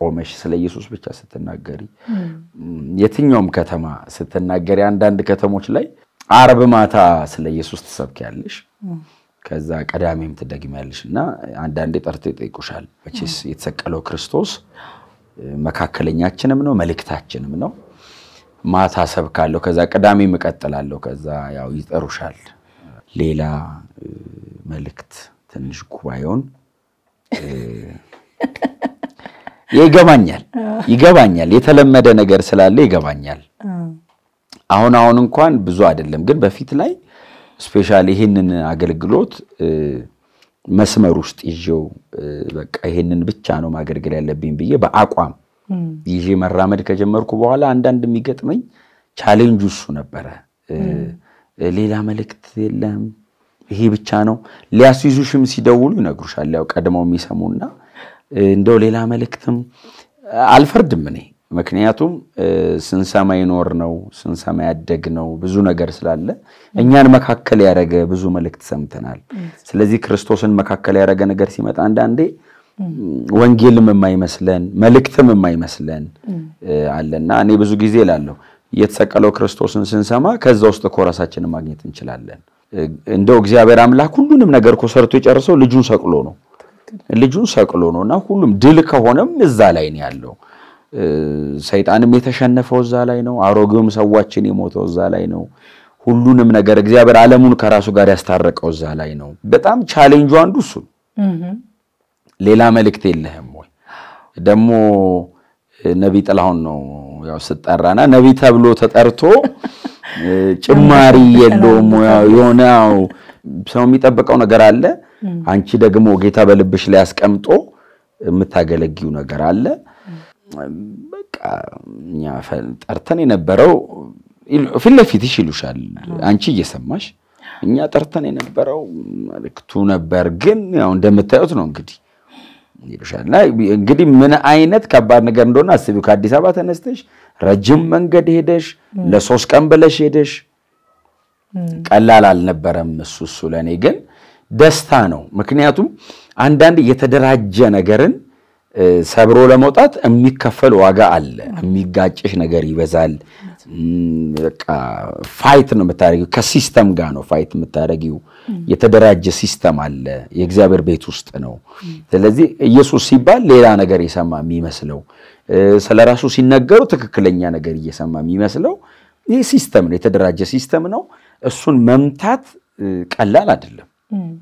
ቆመሽ ስለ ኢየሱስ ብቻ ስትናገሪ፣ የትኛውም ከተማ ስትናገሪ፣ አንዳንድ ከተሞች ላይ አርብ ማታ ስለ ኢየሱስ ትሰብኪያለሽ፣ ከዛ ቀዳሜም ትደግሚያለሽ እና አንዳንዴ ጠርቶ ይጠይቁሻል። መቼስ የተሰቀለው ክርስቶስ መካከለኛችንም ነው መልእክታችንም ነው። ማታ ሰብካለሁ፣ ከዛ ቅዳሜም እቀጥላለሁ። ከዛ ያው ይጠሩሻል ሌላ መልእክት ትንሽ ጉባኤውን ይገባኛል ይገባኛል የተለመደ ነገር ስላለ ይገባኛል። አሁን አሁን እንኳን ብዙ አይደለም፣ ግን በፊት ላይ ስፔሻል ይህንን አገልግሎት መስመር ውስጥ ይዤው በቃ ይህንን ብቻ ነው ማገልገል ያለብኝ ብዬ በአቋም ይዤ መራመድ ከጀመርኩ በኋላ አንዳንድ የሚገጥመኝ ቻሌንጁ እሱ ነበረ። ሌላ መልእክት የለም፣ ይሄ ብቻ ነው። ሊያስይዙሽም ሲደውሉ ይነግሩሻል፣ ያው ቀድመው የሚሰሙና እንደው ሌላ መልእክትም አልፈርድም እኔ ምክንያቱም ስንሰማ ይኖር ነው ስንሰማ ያደግ ነው ብዙ ነገር ስላለ እኛን መካከል ያደረገ ብዙ መልእክት ሰምተናል። ስለዚህ ክርስቶስን መካከል ያደረገ ነገር ሲመጣ አንዳንዴ ወንጌልም የማይመስለን መልእክትም የማይመስለን አለና እኔ ብዙ ጊዜ እላለሁ የተሰቀለው ክርስቶስን ስንሰማ ከዛ ውስጥ እኮ ራሳችንን ማግኘት እንችላለን። እንደው እግዚአብሔር አምላክ ሁሉንም ነገር እኮ ሰርቶ የጨርሰው ልጁን ሰቅሎ ነው ልጁን ሰቅሎ ነው እና ሁሉም ድል ከሆነም እዛ ላይ ነው ያለው ሰይጣንም የተሸነፈው እዛ ላይ ነው። አሮጌውም ሰዋችን የሞተው እዛ ላይ ነው። ሁሉንም ነገር እግዚአብሔር ዓለሙን ከራሱ ጋር ያስታረቀው እዛ ላይ ነው። በጣም ቻሌንጁ አንዱ እሱ። ሌላ መልእክት የለህም ወይ? ደግሞ ነቢይ ጥላሁን ነው ያው ስጠራና ነቢይ ተብሎ ተጠርቶ ጭማሪ የለውም የሆነ ሰው የሚጠብቀው ነገር አለ። አንቺ ደግሞ ጌታ በልብሽ ላይ አስቀምጦ የምታገለጊው ነገር አለ። በቃ እኛ ጠርተን የነበረው ፊት ለፊትሽ ይሉሻል፣ አንቺ እየሰማሽ እኛ ጠርተን የነበረው መልክቱ ነበር፣ ግን ያው እንደምታዩት ነው እንግዲህ ይሉሻል። እና እንግዲህ ምን አይነት ከባድ ነገር እንደሆነ አስቢው። ከአዲስ አበባ ተነስተሽ ረጅም መንገድ ሄደሽ ለሶስት ቀን ብለሽ ሄደሽ፣ ቀላል አልነበረም እሱ እሱ ለእኔ ግን ደስታ ነው። ምክንያቱም አንዳንድ የተደራጀ ነገርን ሰብሮ ለመውጣት የሚከፈል ዋጋ አለ። የሚጋጭሽ ነገር ይበዛል። በቃ ፋይት ነው የምታደርጊው። ከሲስተም ጋር ነው ፋይት የምታደረጊው። የተደራጀ ሲስተም አለ። የእግዚአብሔር ቤት ውስጥ ነው። ስለዚህ ኢየሱስ ሲባል ሌላ ነገር የሰማ የሚመስለው ስለ ራሱ ሲነገሩ ትክክለኛ ነገር እየሰማ የሚመስለው ይህ ሲስተም ነው፣ የተደራጀ ሲስተም ነው። እሱን መምታት ቀላል አይደለም።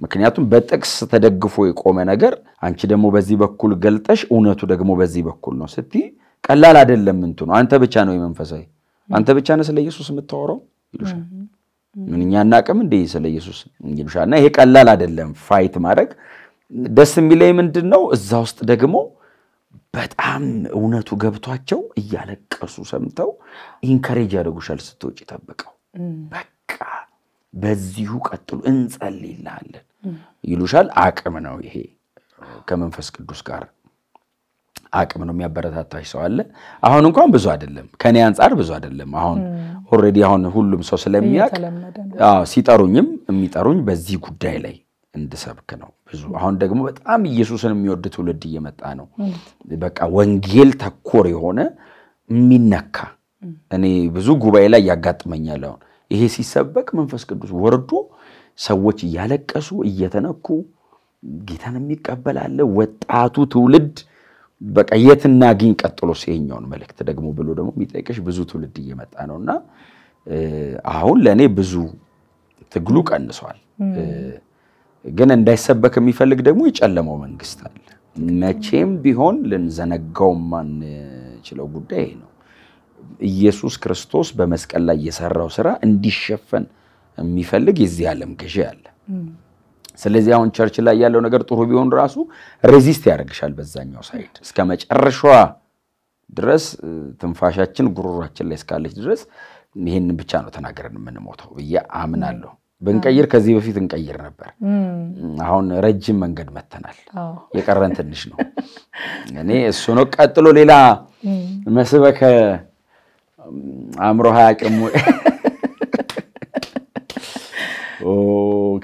ምክንያቱም በጥቅስ ተደግፎ የቆመ ነገር አንቺ ደግሞ በዚህ በኩል ገልጠሽ እውነቱ ደግሞ በዚህ በኩል ነው ስትይ ቀላል አይደለም። እንትኑ አንተ ብቻ ነው የመንፈሳዊ አንተ ብቻ ነህ ስለ ኢየሱስ የምታወራው ይሉሻል። ምንኛ እኛ እናቅም እንደ ስለ ኢየሱስ ይሉሻል። እና ይሄ ቀላል አይደለም ፋይት ማድረግ። ደስ የሚለኝ ምንድን ነው እዛ ውስጥ ደግሞ በጣም እውነቱ ገብቷቸው እያለቀሱ ሰምተው ኢንከሬጅ ያደርጉሻል። ስትወጪ ጠብቀው በቃ በዚሁ ቀጥሉ እንጸልይልሃለን ይሉሻል። አቅም ነው ይሄ ከመንፈስ ቅዱስ ጋር አቅም ነው። የሚያበረታታሽ ሰው አለ። አሁን እንኳን ብዙ አይደለም፣ ከኔ አንጻር ብዙ አይደለም። አሁን ኦልሬዲ አሁን ሁሉም ሰው ስለሚያውቅ ሲጠሩኝም የሚጠሩኝ በዚህ ጉዳይ ላይ እንድሰብክ ነው። ብዙ አሁን ደግሞ በጣም ኢየሱስን የሚወድ ትውልድ እየመጣ ነው። በቃ ወንጌል ተኮር የሆነ የሚነካ እኔ ብዙ ጉባኤ ላይ ያጋጥመኛል። አሁን ይሄ ሲሰበክ መንፈስ ቅዱስ ወርዶ ሰዎች እያለቀሱ እየተነኩ ጌታን የሚቀበል አለ። ወጣቱ ትውልድ በቃ የት እናግኝ ቀጥሎ ይሄኛውን መልእክት ደግሞ ብሎ ደግሞ የሚጠይቅሽ ብዙ ትውልድ እየመጣ እና አሁን ለእኔ ብዙ ትግሉ ቀንሷል። ግን እንዳይሰበክ የሚፈልግ ደግሞ የጨለመው መንግስት አለ። መቼም ቢሆን ልንዘነጋው ማንችለው ጉዳይ ነው። ኢየሱስ ክርስቶስ በመስቀል ላይ የሰራው ስራ እንዲሸፈን የሚፈልግ የዚህ ዓለም ገዢ አለ። ስለዚህ አሁን ቸርች ላይ ያለው ነገር ጥሩ ቢሆን ራሱ ሬዚስት ያደርግሻል በዛኛው ሳይድ እስከ መጨረሻዋ ድረስ ትንፋሻችን ጉሮሯችን ላይ እስካለች ድረስ ይህንን ብቻ ነው ተናገረን የምንሞተው ብዬ አምናለሁ። ብንቀይር ከዚህ በፊት እንቀይር ነበር። አሁን ረጅም መንገድ መተናል። የቀረን ትንሽ ነው። እኔ እሱ ነው። ቀጥሎ ሌላ መስበከ አእምሮ ሀያ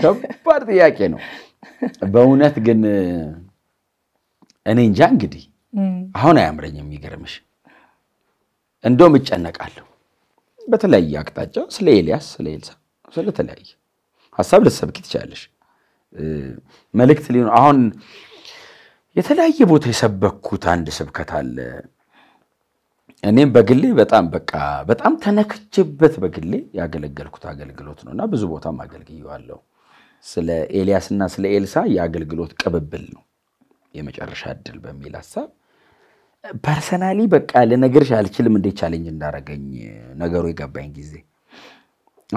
ከባድ ጥያቄ ነው። በእውነት ግን እኔ እንጃ እንግዲህ አሁን አያምረኝ የሚገርምሽ እንደውም እጨነቃለሁ። በተለያየ አቅጣጫ ስለ ኤልያስ፣ ስለ ኤልሳ፣ ስለተለያየ ሀሳብ ልትሰብኪ ትችላለሽ። መልእክት ሊሆን አሁን የተለያየ ቦታ የሰበኩት አንድ ስብከት አለ እኔም በግሌ በጣም በቃ በጣም ተነክቼበት በግሌ ያገለገልኩት አገልግሎት ነው እና ብዙ ቦታም አገልግየዋለሁ። ስለ ኤልያስና ስለ ኤልሳ የአገልግሎት ቅብብል ነው የመጨረሻ እድል በሚል ሀሳብ ፐርሰናሊ በቃ ልነግርሽ አልችልም እንዴት ቻሌንጅ እንዳረገኝ ነገሩ የገባኝ ጊዜ።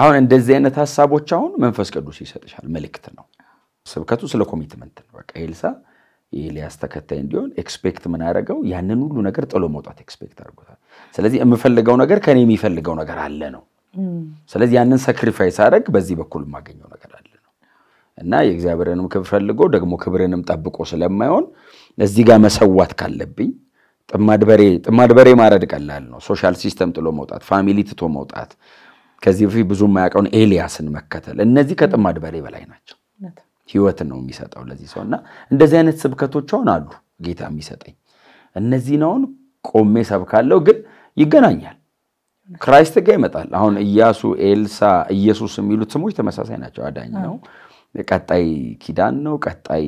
አሁን እንደዚህ አይነት ሀሳቦች አሁን መንፈስ ቅዱስ ይሰጥሻል፣ መልእክት ነው ስብከቱ። ስለ ኮሚትመንት ነው በቃ ኤልሳ የኤልያስ ተከታይ እንዲሆን ኤክስፔክት ምን ያደረገው ያንን ሁሉ ነገር ጥሎ መውጣት ኤክስፔክት አድርጎታል። ስለዚህ የምፈልገው ነገር ከኔ የሚፈልገው ነገር አለ ነው። ስለዚህ ያንን ሰክሪፋይስ አደረግ፣ በዚህ በኩል የማገኘው ነገር አለ ነው እና የእግዚአብሔርንም ክብር ፈልጎ ደግሞ ክብርንም ጠብቆ ስለማይሆን እዚህ ጋር መሰዋት ካለብኝ ጥማድ በሬ ጥማድ በሬ ማረድ ቀላል ነው። ሶሻል ሲስተም ጥሎ መውጣት፣ ፋሚሊ ትቶ መውጣት፣ ከዚህ በፊት ብዙ የማያውቀውን ኤልያስን መከተል፣ እነዚህ ከጥማድ በሬ በላይ ናቸው። ህይወትን ነው የሚሰጠው ለዚህ ሰው እና እንደዚህ አይነት ስብከቶች አሁን አሉ ጌታ የሚሰጠኝ እነዚህን አሁን ቆሜ ሰብካለው ግን ይገናኛል ክራይስት ጋር ይመጣል። አሁን እያሱ ኤልሳ፣ ኢየሱስ የሚሉት ስሞች ተመሳሳይ ናቸው። አዳኝ ነው፣ ቀጣይ ኪዳን ነው፣ ቀጣይ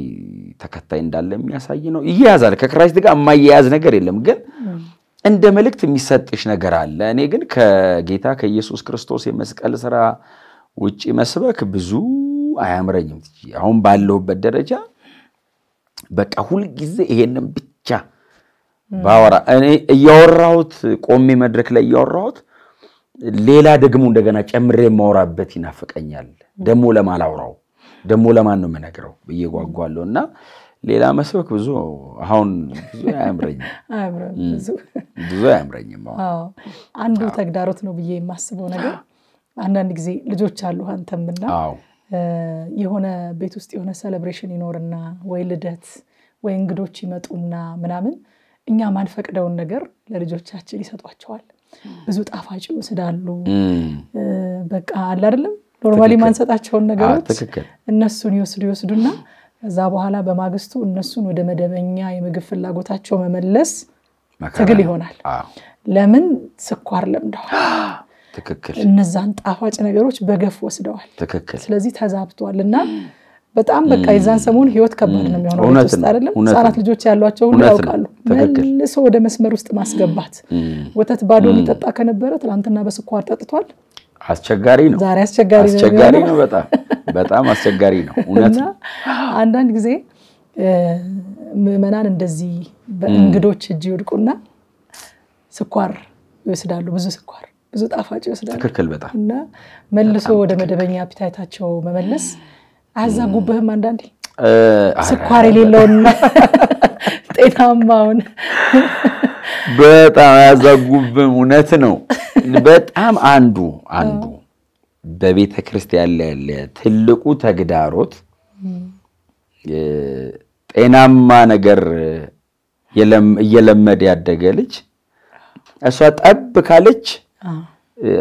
ተከታይ እንዳለ የሚያሳይ ነው። ይያያዛል። ከክራይስት ጋር የማያያዝ ነገር የለም። ግን እንደ መልእክት የሚሰጥሽ ነገር አለ። እኔ ግን ከጌታ ከኢየሱስ ክርስቶስ የመስቀል ስራ ውጭ መስበክ ብዙ አያምረኝም። አሁን ባለሁበት ደረጃ በቃ ሁልጊዜ ይሄንን ብቻ ባወራ እኔ እያወራሁት ቆሜ መድረክ ላይ እያወራሁት ሌላ ደግሞ እንደገና ጨምሬ የማወራበት ይናፍቀኛል። ደግሞ ለማላውራው ደግሞ ለማን ነው የምነግረው ብዬ ጓጓለሁ እና ሌላ መስበክ ብዙ አሁን ብዙ አያምረኝም ብዙ አያምረኝም። አንዱ ተግዳሮት ነው ብዬ የማስበው ነገር አንዳንድ ጊዜ ልጆች አሉ አንተምና የሆነ ቤት ውስጥ የሆነ ሴሌብሬሽን ይኖርና ወይ ልደት ወይ እንግዶች ይመጡና ምናምን እኛ ማንፈቅደውን ነገር ለልጆቻችን ይሰጧቸዋል። ብዙ ጣፋጭ ይወስዳሉ። በቃ አለ አይደለም ኖርማሊ ማንሰጣቸውን ነገሮች እነሱን ይወስዱ ይወስዱና ከዛ በኋላ በማግስቱ እነሱን ወደ መደበኛ የምግብ ፍላጎታቸው መመለስ ትግል ይሆናል። ለምን ስኳር ለምደዋል። ትክክል። እነዛን ጣፋጭ ነገሮች በገፍ ወስደዋል። ትክክል። ስለዚህ ተዛብቷል እና በጣም በቃ የዛን ሰሞን ህይወት ከባድ ነው የሚሆነው። ቤት ውስጥ አይደለም ህጻናት ልጆች ያሏቸው ሁሉ ያውቃሉ። መልሶ ወደ መስመር ውስጥ ማስገባት ወተት ባዶ የሚጠጣ ከነበረ ትናንትና በስኳር ጠጥቷል። አስቸጋሪ ነው። ዛሬ አስቸጋሪ አስቸጋሪ ነው። በጣም በጣም አስቸጋሪ ነው። እውነት አንዳንድ ጊዜ ምዕመናን እንደዚህ በእንግዶች እጅ ይወድቁና ስኳር ይወስዳሉ፣ ብዙ ስኳር ብዙ ጣፋጭ ይወስዳል። ትክክል በጣም እና መልሶ ወደ መደበኛ አፒታይታቸው መመለስ አያዛጉብህም? አንዳንዴ ስኳር የሌለውና ጤናማውን በጣም አያዛጉብም። እውነት ነው። በጣም አንዱ አንዱ በቤተ ክርስቲያን ላይ ያለ ትልቁ ተግዳሮት ጤናማ ነገር እየለመደ ያደገ ልጅ እሷ ጠብ ካለች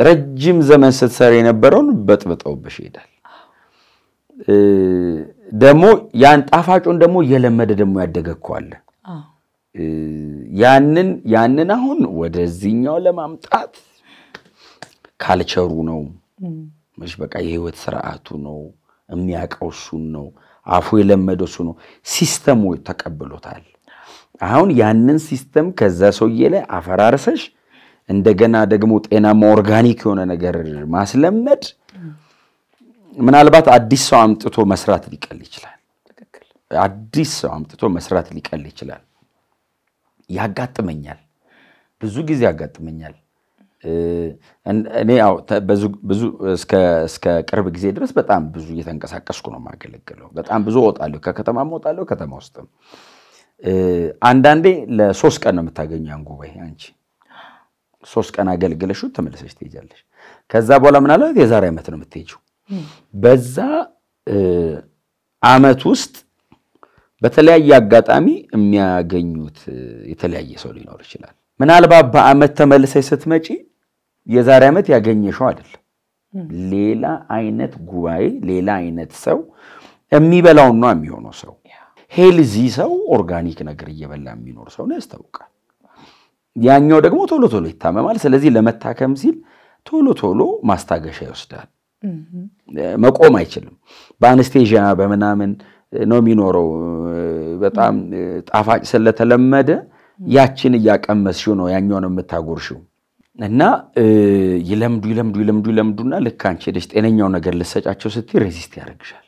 ረጅም ዘመን ስትሰር የነበረውን በጥብጠውብሽ ይሄዳል። ደግሞ ያን ጣፋጩን ደግሞ እየለመደ ደግሞ ያደገ እኮ አለ። ያንን ያንን አሁን ወደዚህኛው ለማምጣት ካልቸሩ ነው በቃ የህይወት ስርዓቱ ነው የሚያውቀው እሱን ነው አፉ የለመደው እሱ ነው። ሲስተሙ ተቀብሎታል። አሁን ያንን ሲስተም ከዛ ሰውዬ ላይ አፈራርሰሽ እንደገና ደግሞ ጤናማ ኦርጋኒክ የሆነ ነገር ማስለመድ ምናልባት አዲስ ሰው አምጥቶ መስራት ሊቀል ይችላል። አዲስ ሰው አምጥቶ መስራት ሊቀል ይችላል። ያጋጥመኛል፣ ብዙ ጊዜ ያጋጥመኛል። እኔ እስከ ቅርብ ጊዜ ድረስ በጣም ብዙ እየተንቀሳቀስኩ ነው የማገለግለው። በጣም ብዙ እወጣለሁ፣ ከከተማም እወጣለሁ፣ ከተማ ውስጥም። አንዳንዴ ለሶስት ቀን ነው የምታገኘው ያን ጉባኤ አንቺ ሶስት ቀን አገልግለሹ ተመለሰች ትሄጃለች። ከዛ በኋላ ምናልባት የዛሬ ዓመት ነው የምትሄጂው። በዛ ዓመት ውስጥ በተለያየ አጋጣሚ የሚያገኙት የተለያየ ሰው ሊኖር ይችላል። ምናልባት በዓመት ተመልሰች ስትመጪ የዛሬ ዓመት ያገኘሽው አይደለም። ሌላ አይነት ጉባኤ፣ ሌላ አይነት ሰው የሚበላውና የሚሆነው ሰው ሄልዚ ሰው ኦርጋኒክ ነገር እየበላ የሚኖር ሰው ነው ያስታውቃል። ያኛው ደግሞ ቶሎ ቶሎ ይታመማል። ስለዚህ ለመታከም ሲል ቶሎ ቶሎ ማስታገሻ ይወስዳል። መቆም አይችልም። በአነስቴዥያ በምናምን ነው የሚኖረው። በጣም ጣፋጭ ስለተለመደ ያችን እያቀመስሽው ነው ያኛውን የምታጎርሽው እና ይለምዱ ይለምዱ ይለምዱ ይለምዱና ልክ አንቺ ሄደሽ ጤነኛው ነገር ልሰጫቸው ስትይ ሬዚስት ያደርግሻል፣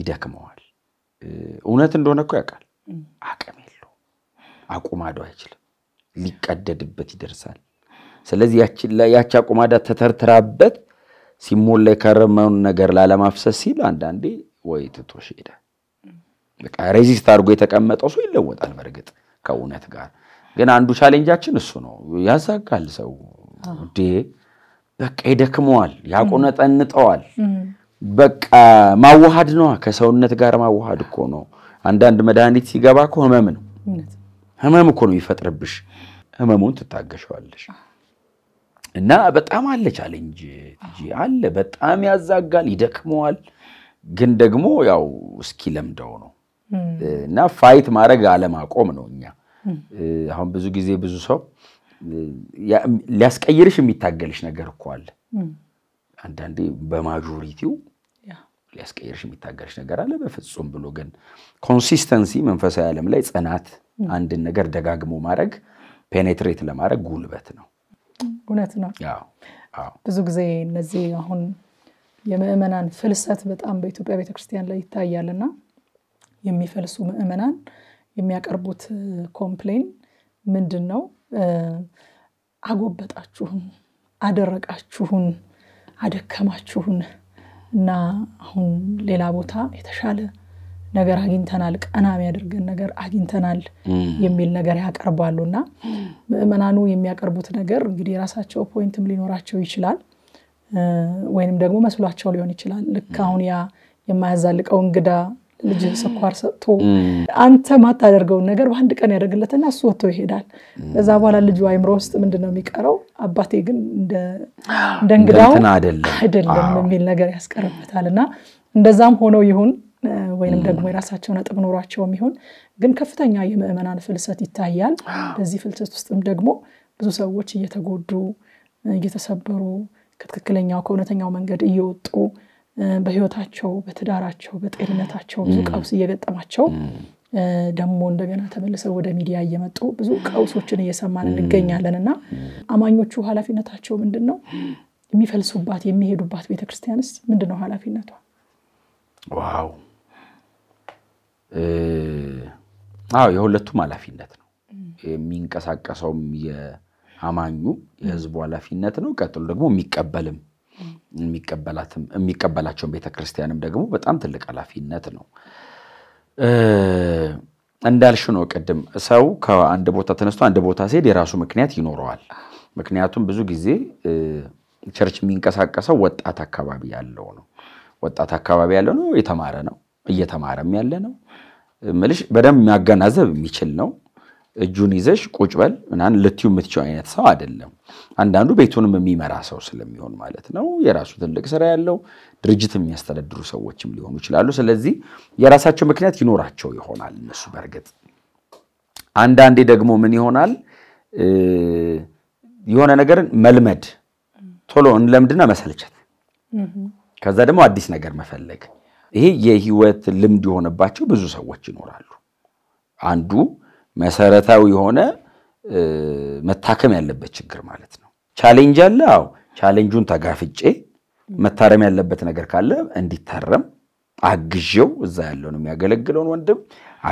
ይደክመዋል። እውነት እንደሆነ እኮ ያውቃል አቅም አቁማዶ አይችልም፣ ሊቀደድበት ይደርሳል። ስለዚህ ያቺ አቁማዳ ተተርትራበት ሲሞላ የከረመውን ነገር ላለማፍሰስ ሲል አንዳንዴ ወይ ትቶሽ ሄደ። በቃ ሬዚስት አድርጎ የተቀመጠው ሰው ይለወጣል። በእርግጥ ከእውነት ጋር ግን አንዱ ቻሌንጃችን እሱ ነው። ያዛጋል ሰው ዴ በቃ ይደክመዋል፣ ያቆነጠንጠዋል። በቃ ማዋሃድ ነዋ፣ ከሰውነት ጋር ማዋሃድ እኮ ነው። አንዳንድ መድኃኒት ሲገባ እኮ ህመም ነው። ህመም እኮ ነው የሚፈጥርብሽ። ህመሙን ትታገሸዋለሽ። እና በጣም አለ ቻሌንጅ አለ። በጣም ያዛጋል፣ ይደክመዋል። ግን ደግሞ ያው እስኪ ለምደው ነው እና ፋይት ማድረግ አለማቆም ነው። እኛ አሁን ብዙ ጊዜ ብዙ ሰው ሊያስቀይርሽ የሚታገልሽ ነገር እኮ አለ። አንዳንዴ በማጆሪቲው ሊያስቀይርሽ የሚታገልሽ ነገር አለ። በፍጹም ብሎ ግን ኮንሲስተንሲ መንፈሳዊ ዓለም ላይ ጽናት አንድን ነገር ደጋግሞ ማድረግ ፔኔትሬት ለማድረግ ጉልበት ነው። እውነት ነው። ብዙ ጊዜ እነዚህ አሁን የምዕመናን ፍልሰት በጣም በኢትዮጵያ ቤተክርስቲያን ላይ ይታያል እና የሚፈልሱ ምዕመናን የሚያቀርቡት ኮምፕሌን ምንድን ነው? አጎበጣችሁን፣ አደረቃችሁን፣ አደከማችሁን እና አሁን ሌላ ቦታ የተሻለ ነገር አግኝተናል፣ ቀና የሚያደርገን ነገር አግኝተናል የሚል ነገር ያቀርባሉ እና ምዕመናኑ የሚያቀርቡት ነገር እንግዲህ የራሳቸው ፖይንትም ሊኖራቸው ይችላል፣ ወይንም ደግሞ መስሏቸው ሊሆን ይችላል። ልክ አሁን ያ የማያዛልቀው እንግዳ ልጅ ስኳር ሰጥቶ አንተ ማታደርገውን ነገር በአንድ ቀን ያደርግለትና እሱ ወጥቶ ይሄዳል። ከዛ በኋላ ልጁ አይምሮ ውስጥ ምንድን ነው የሚቀረው? አባቴ ግን እንደ እንግዳው አይደለም የሚል ነገር ያስቀርበታል እና እንደዛም ሆነው ይሁን ወይንም ደግሞ የራሳቸውን ነጥብ ኖሯቸው የሚሆን ግን ከፍተኛ የምዕመናን ፍልሰት ይታያል። በዚህ ፍልሰት ውስጥም ደግሞ ብዙ ሰዎች እየተጎዱ እየተሰበሩ ከትክክለኛው ከእውነተኛው መንገድ እየወጡ በህይወታቸው በትዳራቸው በጤንነታቸው ብዙ ቀውስ እየገጠማቸው ደግሞ እንደገና ተመልሰው ወደ ሚዲያ እየመጡ ብዙ ቀውሶችን እየሰማን እንገኛለን እና አማኞቹ ኃላፊነታቸው ምንድን ነው? የሚፈልሱባት የሚሄዱባት ቤተክርስቲያንስ ምንድን ነው ኃላፊነቷ? ዋው አዎ የሁለቱም ኃላፊነት ነው። የሚንቀሳቀሰውም የአማኙ የህዝቡ ኃላፊነት ነው። ቀጥሎ ደግሞ የሚቀበልም የሚቀበላትም የሚቀበላቸውን ቤተክርስቲያንም ደግሞ በጣም ትልቅ ኃላፊነት ነው። እንዳልሽ ነው ቅድም ሰው ከአንድ ቦታ ተነስቶ አንድ ቦታ ሲሄድ የራሱ ምክንያት ይኖረዋል። ምክንያቱም ብዙ ጊዜ ቸርች የሚንቀሳቀሰው ወጣት አካባቢ ያለው ነው። ወጣት አካባቢ ያለው ነው የተማረ ነው እየተማረም ያለ ነው ምልሽ በደንብ የሚያገናዘብ የሚችል ነው። እጁን ይዘሽ ቁጭ በል ምናምን ልትዩ የምትችው አይነት ሰው አይደለም። አንዳንዱ ቤቱንም የሚመራ ሰው ስለሚሆን ማለት ነው። የራሱ ትልቅ ስራ ያለው ድርጅት የሚያስተዳድሩ ሰዎችም ሊሆኑ ይችላሉ። ስለዚህ የራሳቸው ምክንያት ይኖራቸው ይሆናል እነሱ። በእርግጥ አንዳንዴ ደግሞ ምን ይሆናል የሆነ ነገርን መልመድ ቶሎ እንለምድና መሰልቸት፣ ከዛ ደግሞ አዲስ ነገር መፈለግ ይሄ የህይወት ልምድ የሆነባቸው ብዙ ሰዎች ይኖራሉ። አንዱ መሰረታዊ የሆነ መታከም ያለበት ችግር ማለት ነው። ቻሌንጅ አለ። አዎ ቻሌንጁን ተጋፍጬ መታረም ያለበት ነገር ካለ እንዲታረም አግዤው፣ እዛ ያለውን የሚያገለግለውን ወንድም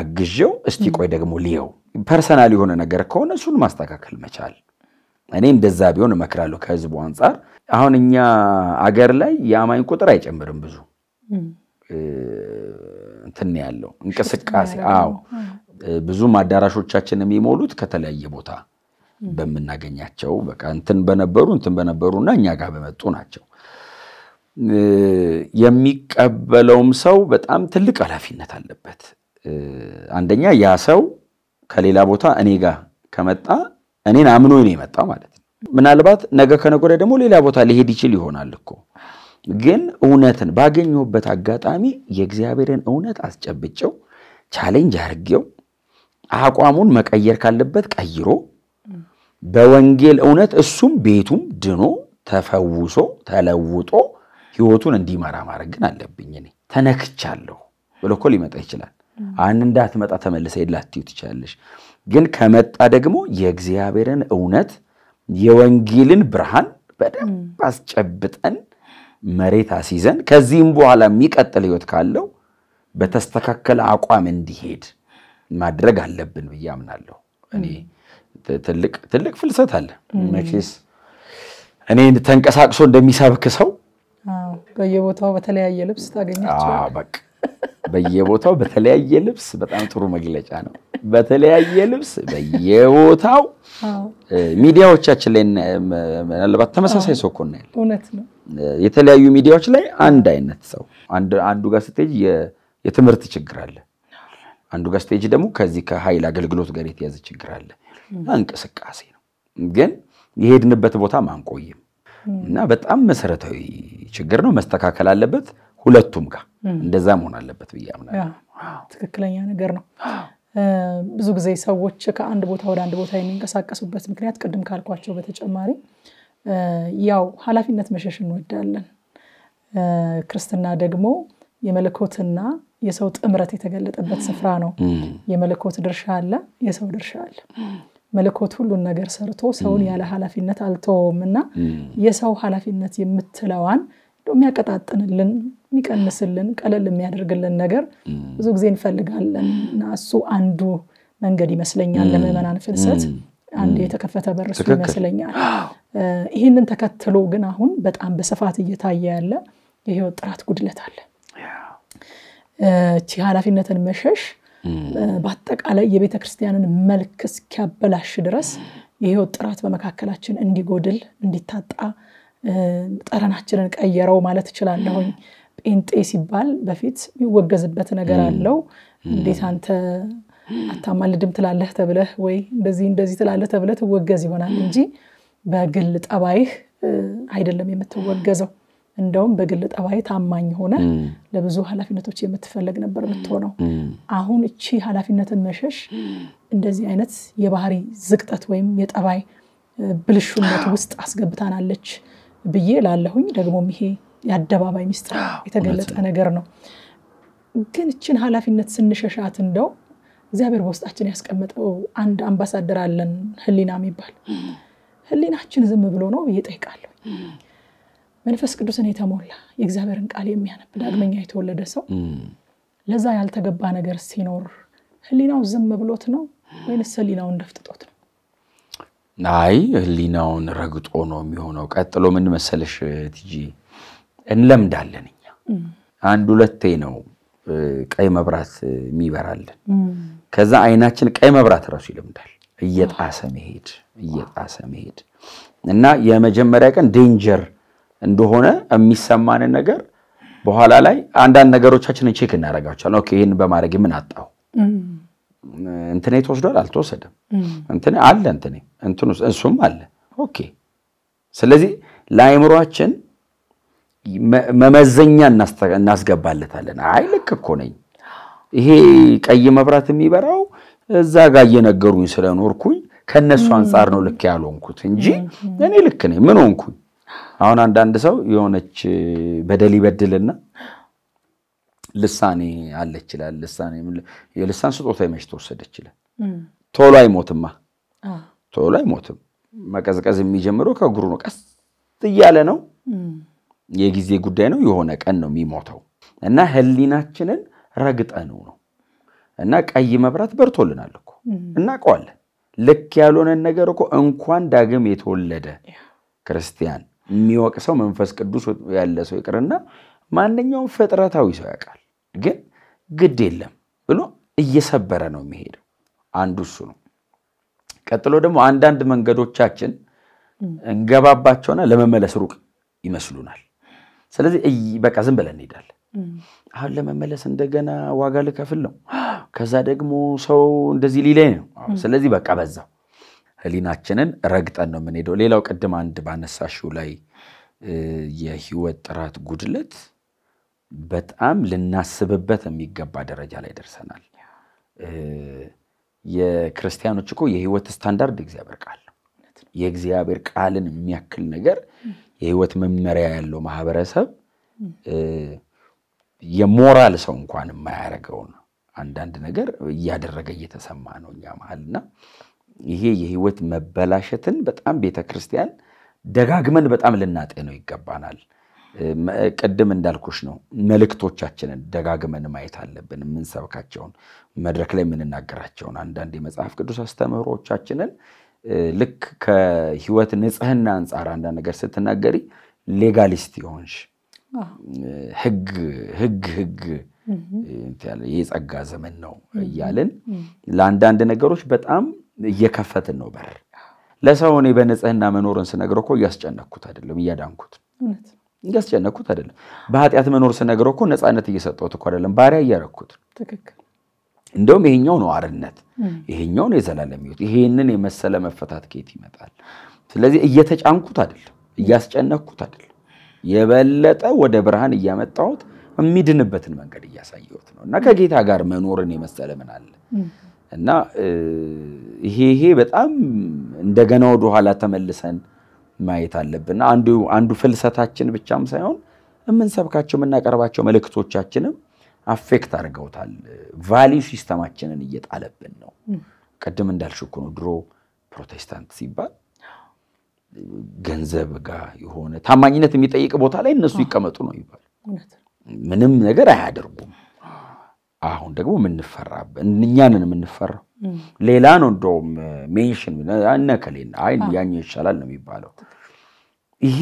አግዤው፣ እስቲ ቆይ ደግሞ ልየው። ፐርሰናል የሆነ ነገር ከሆነ እሱን ማስተካከል መቻል እኔ እንደዛ ቢሆን እመክራለሁ ከህዝቡ አንጻር። አሁን እኛ አገር ላይ የአማኝ ቁጥር አይጨምርም ብዙ እንትን ያለው እንቅስቃሴ። አዎ ብዙም አዳራሾቻችን የሚሞሉት ከተለያየ ቦታ በምናገኛቸው በቃ እንትን በነበሩ እንትን በነበሩ እና እኛ ጋር በመጡ ናቸው። የሚቀበለውም ሰው በጣም ትልቅ ኃላፊነት አለበት። አንደኛ ያ ሰው ከሌላ ቦታ እኔ ጋር ከመጣ እኔን አምኖ ነው የመጣ ማለት ነው። ምናልባት ነገ ከነገ ወዲያ ደግሞ ሌላ ቦታ ሊሄድ ይችል ይሆናል እኮ ግን እውነትን ባገኘሁበት አጋጣሚ የእግዚአብሔርን እውነት አስጨብጨው ቻሌንጅ አድርጌው አቋሙን መቀየር ካለበት ቀይሮ በወንጌል እውነት እሱም ቤቱም ድኖ ተፈውሶ ተለውጦ ህይወቱን እንዲመራ ማድረግ ግን አለብኝ። እኔ ተነክቻለሁ ብሎ እኮ ሊመጣ ይችላል። አን እንዳትመጣ ተመልሰ የላትዩ ትችላለሽ። ግን ከመጣ ደግሞ የእግዚአብሔርን እውነት የወንጌልን ብርሃን በደንብ አስጨብጠን መሬት አስይዘን ከዚህም በኋላ የሚቀጥል ህይወት ካለው በተስተካከለ አቋም እንዲሄድ ማድረግ አለብን ብዬ አምናለሁ። እኔ ትልቅ ፍልሰት አለ መቼስ እኔ ተንቀሳቅሶ እንደሚሰብክ ሰው በየቦታው በተለያየ ልብስ ታገኛቸው በቃ በየቦታው በተለያየ ልብስ በጣም ጥሩ መግለጫ ነው። በተለያየ ልብስ በየቦታው ሚዲያዎቻችን ላይ ምናልባት ተመሳሳይ ሰው እኮ እናያለን። እውነት ነው። የተለያዩ ሚዲያዎች ላይ አንድ አይነት ሰው አንዱ ጋር ስትሄጂ የትምህርት ችግር አለ፣ አንዱ ጋር ስትሄጂ ደግሞ ከዚህ ከኃይል አገልግሎት ጋር የተያዘ ችግር አለ። እንቅስቃሴ ነው ግን የሄድንበት ቦታም አንቆይም እና በጣም መሰረታዊ ችግር ነው፣ መስተካከል አለበት ሁለቱም ጋር እንደዛ መሆን አለበት ብዬ አምናለሁ። ትክክለኛ ነገር ነው። ብዙ ጊዜ ሰዎች ከአንድ ቦታ ወደ አንድ ቦታ የሚንቀሳቀሱበት ምክንያት ቅድም ካልኳቸው በተጨማሪ ያው ኃላፊነት መሸሽ እንወዳለን። ክርስትና ደግሞ የመለኮትና የሰው ጥምረት የተገለጠበት ስፍራ ነው። የመለኮት ድርሻ አለ፣ የሰው ድርሻ አለ። መለኮት ሁሉን ነገር ሰርቶ ሰውን ያለ ኃላፊነት አልተወውም እና የሰው ኃላፊነት የምትለዋን የሚያቀጣጥንልን የሚቀንስልን ቀለል የሚያደርግልን ነገር ብዙ ጊዜ እንፈልጋለን እና እሱ አንዱ መንገድ ይመስለኛል ለምዕመናን ፍልሰት አንድ የተከፈተ በር እሱ ይመስለኛል። ይህንን ተከትሎ ግን አሁን በጣም በስፋት እየታየ ያለ የህይወት ጥራት ጉድለት አለ። እቺ ኃላፊነትን መሸሽ በአጠቃላይ የቤተ ክርስቲያንን መልክ እስኪያበላሽ ድረስ የህይወት ጥራት በመካከላችን እንዲጎድል፣ እንዲታጣ ጠረናችንን ቀየረው ማለት እችላለሁኝ። ጴንጤ ሲባል በፊት የሚወገዝበት ነገር አለው። እንዴት አንተ አታማልድም ትላለህ ተብለህ ወይ እንደዚህ እንደዚህ ትላለህ ተብለህ ትወገዝ ይሆናል እንጂ በግል ጠባይህ አይደለም የምትወገዘው። እንደውም በግል ጠባይ ታማኝ ሆነ ለብዙ ኃላፊነቶች የምትፈለግ ነበር የምትሆነው። አሁን እቺ ኃላፊነትን መሸሽ እንደዚህ አይነት የባህሪ ዝቅጠት ወይም የጠባይ ብልሹነት ውስጥ አስገብታናለች ብዬ ላለሁኝ። ደግሞም ይሄ የአደባባይ ሚስጥር የተገለጠ ነገር ነው። ግን እችን ኃላፊነት ስንሸሻት እንደው እግዚአብሔር በውስጣችን ያስቀመጠው አንድ አምባሳደር አለን ህሊና የሚባል ህሊናችን ዝም ብሎ ነው ብዬ እጠይቃለሁ። መንፈስ ቅዱስን የተሞላ የእግዚአብሔርን ቃል የሚያነብ ዳግመኛ የተወለደ ሰው ለዛ ያልተገባ ነገር ሲኖር ህሊናው ዝም ብሎት ነው ወይንስ ህሊናውን ደፍጥጦት ነው? አይ ህሊናውን ረግጦ ነው የሚሆነው። ቀጥሎ ምን መሰለሽ ትጂ እንለምዳለን እኛ። አንድ ሁለቴ ነው ቀይ መብራት የሚበራልን። ከዛ አይናችን ቀይ መብራት ረሱ ይለምዳል። እየጣሰ መሄድ እየጣሰ መሄድ እና የመጀመሪያ ቀን ዴንጀር እንደሆነ የሚሰማንን ነገር በኋላ ላይ አንዳንድ ነገሮቻችንን ቼክ እናደርጋቸዋለን። ኦኬ ይህን በማድረግ ምን አጣሁ? እንትኔ ተወስዷል አልተወሰደም? እንትኔ አለ እንትኔ እሱም አለ። ኦኬ ስለዚህ ለአይምሯችን መመዘኛ እናስገባለታለን። አይ ልክ እኮ ነኝ፣ ይሄ ቀይ መብራት የሚበራው እዛ ጋር እየነገሩኝ ስለኖርኩኝ ከእነሱ አንጻር ነው ልክ ያልሆንኩት እንጂ እኔ ልክ ነኝ። ምን ሆንኩኝ? አሁን አንዳንድ ሰው የሆነች በደል ይበድልና ልሳኔ አለ ይችላል። ልሳኔ የልሳን ስጦታ መች ተወሰደ ይችላል። ቶሎ አይሞትማ፣ ቶሎ አይሞትም። መቀዝቀዝ የሚጀምረው ከእግሩ ነው። ቀስ እያለ ነው የጊዜ ጉዳይ ነው። የሆነ ቀን ነው የሚሞተው እና ህሊናችንን ረግጠኑ ነው እና ቀይ መብራት በርቶልናል እኮ እናውቀዋለን። ልክ ያልሆነን ነገር እኮ እንኳን ዳግም የተወለደ ክርስቲያን የሚወቅ ሰው መንፈስ ቅዱስ ያለ ሰው ይቅርና ማንኛውም ፍጥረታዊ ሰው ያውቃል። ግን ግድ የለም ብሎ እየሰበረ ነው የሚሄደው። አንዱ እሱ ነው። ቀጥሎ ደግሞ አንዳንድ መንገዶቻችን እንገባባቸውና ለመመለስ ሩቅ ይመስሉናል። ስለዚህ በቃ ዝም ብለን እንሄዳለን። አሁን ለመመለስ እንደገና ዋጋ ልከፍል ነው። ከዛ ደግሞ ሰው እንደዚህ ሊላይ ነው። ስለዚህ በቃ በዛው ህሊናችንን ረግጠን ነው የምንሄደው። ሌላው ቅድም አንድ ባነሳሽው ላይ የህይወት ጥራት ጉድለት በጣም ልናስብበት የሚገባ ደረጃ ላይ ደርሰናል። የክርስቲያኖች እኮ የህይወት ስታንዳርድ እግዚአብሔር ቃል ነው። የእግዚአብሔር ቃልን የሚያክል ነገር የህይወት መመሪያ ያለው ማህበረሰብ የሞራል ሰው እንኳን የማያደርገውን ነው አንዳንድ ነገር እያደረገ እየተሰማ ነው እኛ መሀል እና ይሄ የህይወት መበላሸትን በጣም ቤተ ክርስቲያን ደጋግመን በጣም ልናጤ ነው ይገባናል። ቅድም እንዳልኩሽ ነው መልእክቶቻችንን ደጋግመን ማየት አለብን። የምንሰብካቸውን፣ መድረክ ላይ የምንናገራቸውን አንዳንድ የመጽሐፍ ቅዱስ አስተምህሮቻችንን ልክ ከህይወት ንጽህና አንጻር አንዳንድ ነገር ስትናገሪ ሌጋሊስት የሆንሽ ህግ ህግ ህግ የጸጋ ዘመን ነው እያልን ለአንዳንድ ነገሮች በጣም እየከፈትን ነው በር። ለሰው እኔ በንጽህና መኖርን ስነግረው እኮ እያስጨነኩት አይደለም፣ እያዳንኩት እያስጨነኩት አይደለም። በኃጢአት መኖር ስነግረው እኮ ነፃነት እየሰጠሁት እኮ አይደለም፣ ባሪያ እያረኩት እንደውም ይሄኛው ነው አርነት፣ ይሄኛው ነው የዘላለም ሕይወት። ይሄንን የመሰለ መፈታት ከየት ይመጣል? ስለዚህ እየተጫንኩት አይደለም፣ እያስጨነኩት አይደለም፣ የበለጠ ወደ ብርሃን እያመጣሁት የሚድንበትን መንገድ እያሳየሁት ነው። እና ከጌታ ጋር መኖርን የመሰለ ምን አለ? እና ይሄ ይሄ በጣም እንደገና ወደ ኋላ ተመልሰን ማየት አለብን። አንዱ ፍልሰታችን ብቻም ሳይሆን የምንሰብካቸው የምናቀርባቸው መልእክቶቻችንም አፌክት አድርገውታል። ቫሊዩ ሲስተማችንን እየጣለብን ነው። ቅድም እንዳልሽኩ ነው። ድሮ ፕሮቴስታንት ሲባል ገንዘብ ጋር የሆነ ታማኝነት የሚጠይቅ ቦታ ላይ እነሱ ይቀመጡ ነው ይባል፣ ምንም ነገር አያደርጉም። አሁን ደግሞ የምንፈራበት እኛንን የምንፈራው ሌላ ነው። እንደውም ሜንሽን እነከሌና አይ ያኛው ይሻላል ነው የሚባለው። ይሄ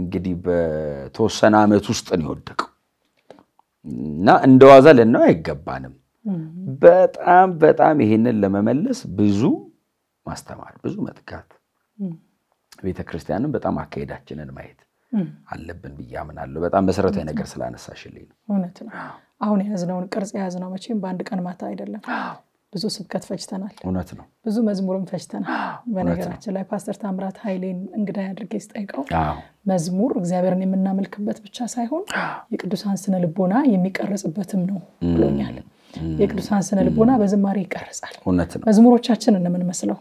እንግዲህ በተወሰነ ዓመት ውስጥ ነው የወደቀው። እና እንደዋዛ ልናየው አይገባንም። በጣም በጣም ይሄንን ለመመለስ ብዙ ማስተማር፣ ብዙ መትጋት፣ ቤተ ክርስቲያንም በጣም አካሄዳችንን ማየት አለብን ብዬ አምናለሁ። በጣም መሰረታዊ ነገር ስላነሳሽልኝ ነው። እውነት ነው። አሁን የያዝነውን ቅርጽ የያዝነው መቼም በአንድ ቀን ማታ አይደለም። ብዙ ስብከት ፈጅተናል። እውነት ነው። ብዙ መዝሙርም ፈጅተናል። በነገራችን ላይ ፓስተር ታምራት ኃይሌን እንግዳ አድርጌ ስጠይቀው መዝሙር እግዚአብሔርን የምናመልክበት ብቻ ሳይሆን የቅዱሳን ስነ ልቦና የሚቀረጽበትም ነው ብሎኛል። የቅዱሳን ስነ ልቦና በዝማሬ ይቀርጻል። መዝሙሮቻችንን ነው የምንመስለው።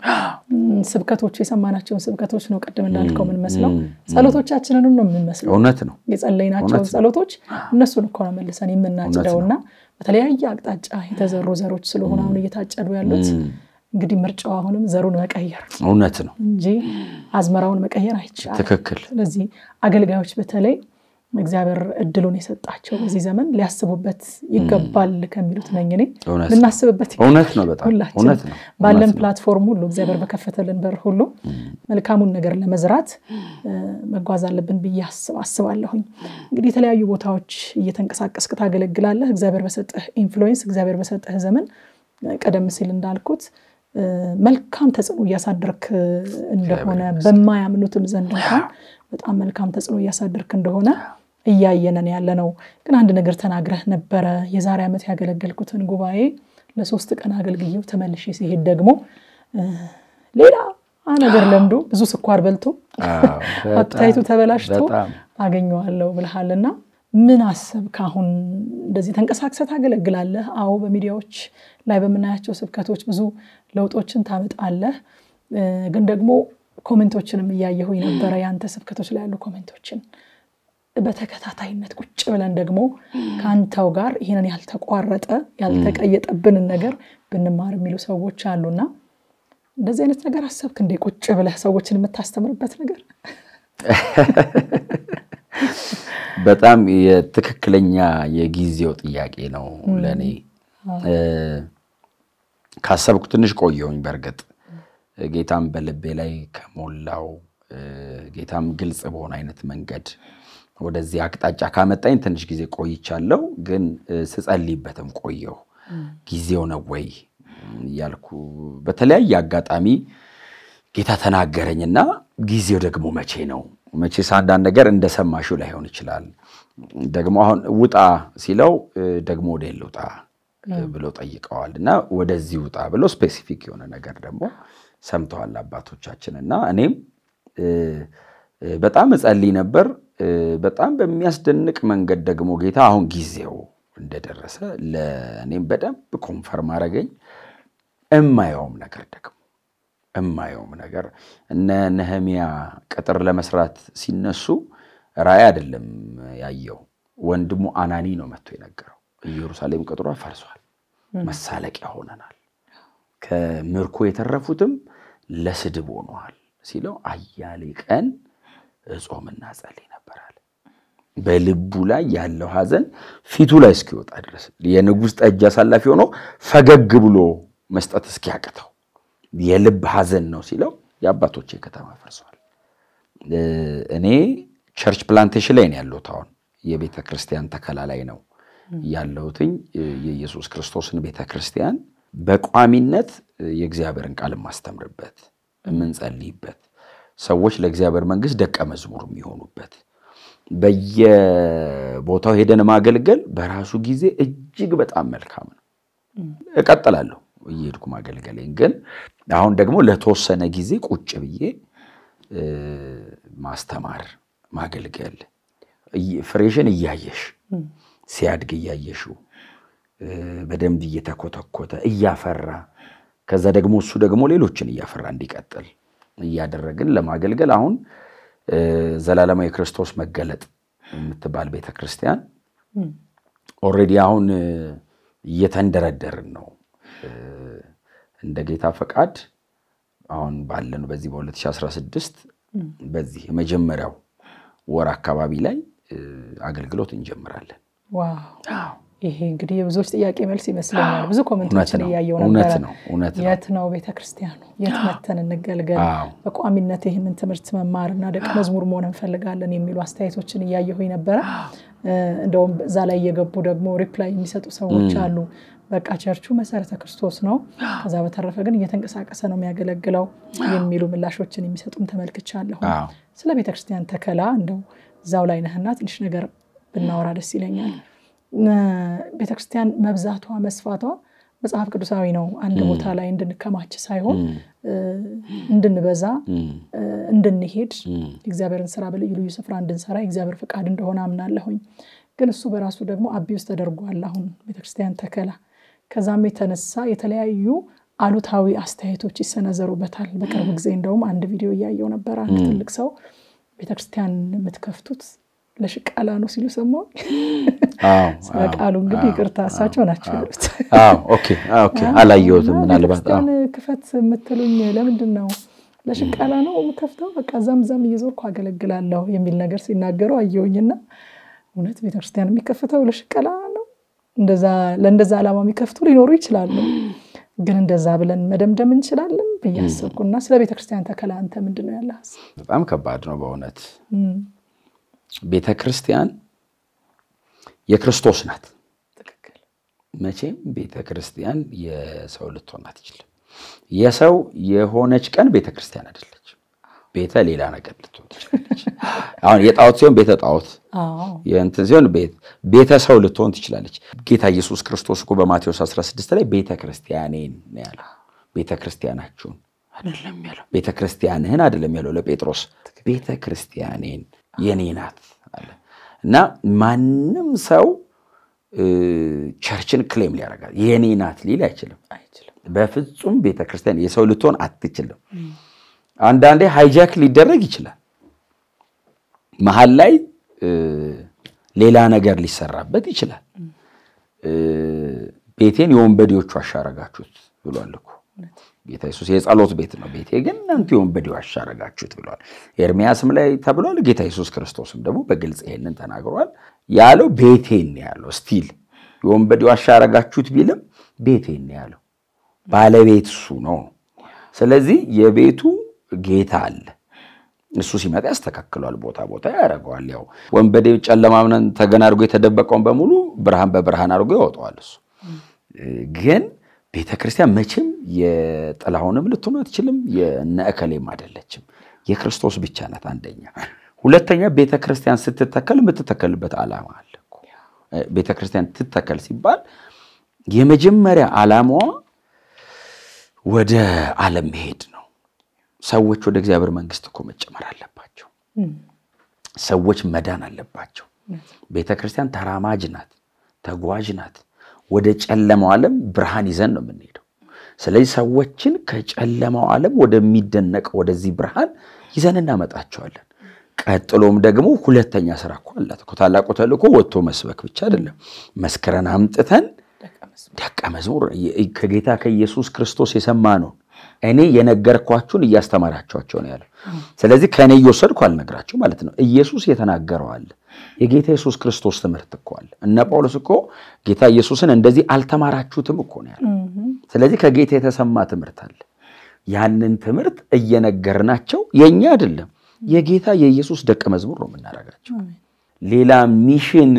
ስብከቶቹ የሰማናቸውን ስብከቶች ነው ቅድም እንዳልከው የምንመስለው። ጸሎቶቻችንንም ነው የምንመስለው። እውነት ነው። የጸለይናቸውን ጸሎቶች እነሱን እኮ ነው መልሰን የምናጭደው እና በተለያየ አቅጣጫ የተዘሩ ዘሮች ስለሆኑ አሁን እየታጨዱ ያሉት እንግዲህ ምርጫው አሁንም ዘሩን መቀየር እውነት ነው እንጂ አዝመራውን መቀየር አይቻልም። ትክክል። ስለዚህ አገልጋዮች በተለይ እግዚአብሔር እድሉን የሰጣቸው በዚህ ዘመን ሊያስቡበት ይገባል ከሚሉት ነኝ እኔ። ልናስብበት እውነት ነው፣ በጣም ባለን ፕላትፎርም ሁሉ እግዚአብሔር በከፈተልን በር ሁሉ መልካሙን ነገር ለመዝራት መጓዝ አለብን ብዬ አስባለሁኝ። እንግዲህ የተለያዩ ቦታዎች እየተንቀሳቀስክ ታገለግላለህ። እግዚአብሔር በሰጠህ ኢንፍሉዌንስ፣ እግዚአብሔር በሰጠህ ዘመን ቀደም ሲል እንዳልኩት መልካም ተጽዕኖ እያሳደርክ እንደሆነ በማያምኑትም ዘንድ እንኳን በጣም መልካም ተጽዕኖ እያሳደርክ እንደሆነ እያየነን ያለ ነው። ግን አንድ ነገር ተናግረህ ነበረ። የዛሬ ዓመት ያገለገልኩትን ጉባኤ ለሶስት ቀን አገልግዬው ተመልሼ ሲሄድ ደግሞ ሌላ ነገር ለምዶ ብዙ ስኳር በልቶ አፕታይቱ ተበላሽቶ አገኘዋለሁ ብልሃልና ምን አሰብክ? አሁን እንደዚህ ተንቀሳቅሰ ታገለግላለህ። አዎ፣ በሚዲያዎች ላይ በምናያቸው ስብከቶች ብዙ ለውጦችን ታመጣለህ። ግን ደግሞ ኮሜንቶችንም እያየሁኝ ነበረ፣ የአንተ ስብከቶች ላይ ያሉ ኮሜንቶችን በተከታታይነት ቁጭ ብለን ደግሞ ከአንተው ጋር ይህንን ያልተቋረጠ ያልተቀየጠብንን ነገር ብንማር የሚሉ ሰዎች አሉና እንደዚህ አይነት ነገር አሰብክ እንዴ? ቁጭ ብለህ ሰዎችን የምታስተምርበት ነገር በጣም የትክክለኛ የጊዜው ጥያቄ ነው ለእኔ። ካሰብኩ ትንሽ ቆየሁኝ በእርግጥ ጌታም በልቤ ላይ ከሞላው ጌታም ግልጽ በሆነ አይነት መንገድ ወደዚህ አቅጣጫ ካመጣኝ ትንሽ ጊዜ ቆይቻለሁ፣ ግን ስጸልይበትም ቆየው ጊዜው ነው ወይ እያልኩ በተለያየ አጋጣሚ ጌታ ተናገረኝና ጊዜው ደግሞ መቼ ነው? መቼስ አንዳንድ ነገር እንደሰማሽው ላይሆን ይችላል። ደግሞ አሁን ውጣ ሲለው ደግሞ ወደ ልውጣ ብሎ ጠይቀዋል እና ወደዚህ ውጣ ብሎ ስፔሲፊክ የሆነ ነገር ደግሞ ሰምተዋል አባቶቻችን። እና እኔም በጣም እጸልይ ነበር። በጣም በሚያስደንቅ መንገድ ደግሞ ጌታ አሁን ጊዜው እንደደረሰ ለእኔም በደንብ ኮንፈርም አረገኝ። እማየውም ነገር ደግሞ እማየውም ነገር እነ ነህሚያ ቅጥር ለመስራት ሲነሱ ራእይ አይደለም ያየው፣ ወንድሙ አናኒ ነው መጥቶ የነገረው። ኢየሩሳሌም ቅጥሯ ፈርሷል፣ መሳለቂያ ሆነናል ከምርኮ የተረፉትም ለስድብ ሆነዋል ሲለው አያሌ ቀን እጾምና ጸልይ ነበራል። በልቡ ላይ ያለው ሐዘን ፊቱ ላይ እስኪወጣ ድረስ የንጉሥ ጠጅ አሳላፊ ሆኖ ፈገግ ብሎ መስጠት እስኪያቅተው የልብ ሐዘን ነው ሲለው የአባቶቼ ከተማ ፈርሷል። እኔ ቸርች ፕላንቴሽን ላይ ነው ያለሁት። አሁን የቤተ ክርስቲያን ተከላ ላይ ነው ያለሁትኝ የኢየሱስ ክርስቶስን ቤተ ክርስቲያን በቋሚነት የእግዚአብሔርን ቃል የማስተምርበት የምንጸልይበት፣ ሰዎች ለእግዚአብሔር መንግስት ደቀ መዝሙር የሚሆኑበት፣ በየቦታው ሄደን ማገልገል በራሱ ጊዜ እጅግ በጣም መልካም ነው። እቀጥላለሁ እየሄድኩ ማገልገሌን። ግን አሁን ደግሞ ለተወሰነ ጊዜ ቁጭ ብዬ ማስተማር ማገልገል ፍሬሽን እያየሽ ሲያድግ እያየሽው በደንብ እየተኮተኮተ እያፈራ ከዛ ደግሞ እሱ ደግሞ ሌሎችን እያፈራ እንዲቀጥል እያደረግን ለማገልገል አሁን ዘላለማዊ የክርስቶስ መገለጥ የምትባል ቤተ ክርስቲያን ኦልሬዲ አሁን እየተንደረደርን ነው። እንደ ጌታ ፈቃድ አሁን ባለን በዚህ በ2016 በዚህ የመጀመሪያው ወር አካባቢ ላይ አገልግሎት እንጀምራለን። ይሄ እንግዲህ የብዙዎች ጥያቄ መልስ ይመስለኛል። ብዙ ኮመንቶችን እያየው ነበረ። የት ነው ቤተክርስቲያኑ? የት መተን እንገልገል? በቋሚነት ይህንን ትምህርት እና ደቀ መዝሙር መሆን እንፈልጋለን የሚሉ አስተያየቶችን እያየሁኝ ነበረ። እንደውም እዛ ላይ እየገቡ ደግሞ ሪፕላይ የሚሰጡ ሰዎች አሉ። በቃ ቸርቹ መሰረተ ክርስቶስ ነው፣ ከዛ በተረፈ ግን እየተንቀሳቀሰ ነው የሚያገለግለው የሚሉ ምላሾችን የሚሰጡም ተመልክቻለሁ። ስለ ቤተክርስቲያን ተከላ እንደው እዛው ላይ ነህና ትንሽ ነገር ብናወራ ደስ ይለኛል። ቤተክርስቲያን መብዛቷ መስፋቷ መጽሐፍ ቅዱሳዊ ነው። አንድ ቦታ ላይ እንድንከማች ሳይሆን እንድንበዛ፣ እንድንሄድ እግዚአብሔርን ስራ በልዩ ልዩ ስፍራ እንድንሰራ እግዚአብሔር ፍቃድ እንደሆነ አምናለሁኝ። ግን እሱ በራሱ ደግሞ አቢውስ ተደርጓል። አሁን ቤተክርስቲያን ተከላ ከዛም የተነሳ የተለያዩ አሉታዊ አስተያየቶች ይሰነዘሩበታል። በቅርብ ጊዜ እንደውም አንድ ቪዲዮ እያየው ነበር። አንድ ትልቅ ሰው ቤተክርስቲያን የምትከፍቱት ለሽቃላ ነው ሲሉ ሰማሁ። ስለቃሉ እንግዲህ ይቅርታ እሳቸው ናቸው ያሉት። አላየሁትም። ምናልባት ክፈት የምትሉኝ ለምንድን ነው? ለሽቃላ ነው ከፍተው፣ በቃ ዘምዘም እየዞርኩ አገለግላለሁ የሚል ነገር ሲናገሩ አየሁኝና እውነት ቤተክርስቲያን የሚከፍተው ለሽቃላ ነው? ለእንደዛ ዓላማ የሚከፍቱ ሊኖሩ ይችላሉ፣ ግን እንደዛ ብለን መደምደም እንችላለን ብዬ አሰብኩና ስለ ቤተክርስቲያን ተከላ አንተ ምንድን ነው በጣም ከባድ ነው በእውነት ቤተ ክርስቲያን የክርስቶስ ናት። መቼም ቤተ ክርስቲያን የሰው ልትሆን አትችልም። የሰው የሆነች ቀን ቤተ ክርስቲያን አይደለች። ቤተ ሌላ ነገር ልትሆን ትችላለች። አሁን የጣዖት ሲሆን ቤተ ጣዖት፣ የእንትን ሲሆን ቤተ ሰው ልትሆን ትችላለች። ጌታ ኢየሱስ ክርስቶስ እኮ በማቴዎስ 16 ላይ ቤተ ክርስቲያኔን ያለ ቤተ ክርስቲያናችሁን አይደለም ያለው፣ ቤተ ክርስቲያንህን አይደለም ያለው ለጴጥሮስ ቤተ ክርስቲያኔን የኔ ናት አለ እና ማንም ሰው ቸርችን ክሌም ሊያረጋል የኔ ናት ሊል አይችልም። በፍጹም ቤተክርስቲያን የሰው ልትሆን አትችልም። አንዳንዴ ሃይጃክ ሊደረግ ይችላል። መሀል ላይ ሌላ ነገር ሊሰራበት ይችላል። ቤቴን የወንበዴዎቹ አሻረጋችሁት ብሏል እኮ ጌታ ኢየሱስ የጸሎት ቤት ነው፣ ቤቴ ግን እናንተ በዲ ዋሻ አረጋችሁት ብሏል። ኤርሚያስም ላይ ተብሏል። ጌታ ኢየሱስ ክርስቶስም ደግሞ በግልጽ ይሄንን ተናግሯል። ያለው ቤቴን ያለው ስቲል የወንበዴ ዋሻ አረጋችሁት ቢልም ቤቴን ያለው ባለቤት እሱ ነው። ስለዚህ የቤቱ ጌታ አለ። እሱ ሲመጣ ያስተካክሏል፣ ቦታ ቦታ ያደርገዋል። ያው ወንበዴ ጨለማምነን ተገን አድርጎ የተደበቀውን በሙሉ ብርሃን በብርሃን አድርጎ ያወጣዋል። እሱ ግን ቤተ ክርስቲያን መቼም የጥላሁንም ልትሆን አትችልም፣ የእነ እከሌም አይደለችም። የክርስቶስ ብቻ ናት። አንደኛ። ሁለተኛ ቤተ ክርስቲያን ስትተከል የምትተከልበት ዓላማ አለ። ቤተ ክርስቲያን ትተከል ሲባል የመጀመሪያ ዓላማዋ ወደ ዓለም መሄድ ነው። ሰዎች ወደ እግዚአብሔር መንግስት እኮ መጨመር አለባቸው። ሰዎች መዳን አለባቸው። ቤተ ክርስቲያን ተራማጅ ናት፣ ተጓዥ ናት። ወደ ጨለማው ዓለም ብርሃን ይዘን ነው የምንሄደው። ስለዚህ ሰዎችን ከጨለማው ዓለም ወደሚደነቅ ወደዚህ ብርሃን ይዘን እናመጣቸዋለን። ቀጥሎም ደግሞ ሁለተኛ ስራ እኮ አላት ታላቁ ተልእኮ ወጥቶ መስበክ ብቻ አይደለም። መስክረን አምጥተን ደቀ መዝሙር ከጌታ ከኢየሱስ ክርስቶስ ነው። እኔ የነገርኳችሁን እያስተማራችኋቸው ነው ያለው። ስለዚህ ከእኔ እየወሰድኩ አልነግራቸው ማለት ነው። ኢየሱስ የተናገረዋል የጌታ ኢየሱስ ክርስቶስ ትምህርት እኮ አለ። እነ ጳውሎስ እኮ ጌታ ኢየሱስን እንደዚህ አልተማራችሁትም እኮ ነው ያለው። ስለዚህ ከጌታ የተሰማ ትምህርት አለ። ያንን ትምህርት እየነገርናቸው የእኛ አይደለም የጌታ የኢየሱስ ደቀ መዝሙር ነው የምናደርጋቸው። ሌላ ሚሽን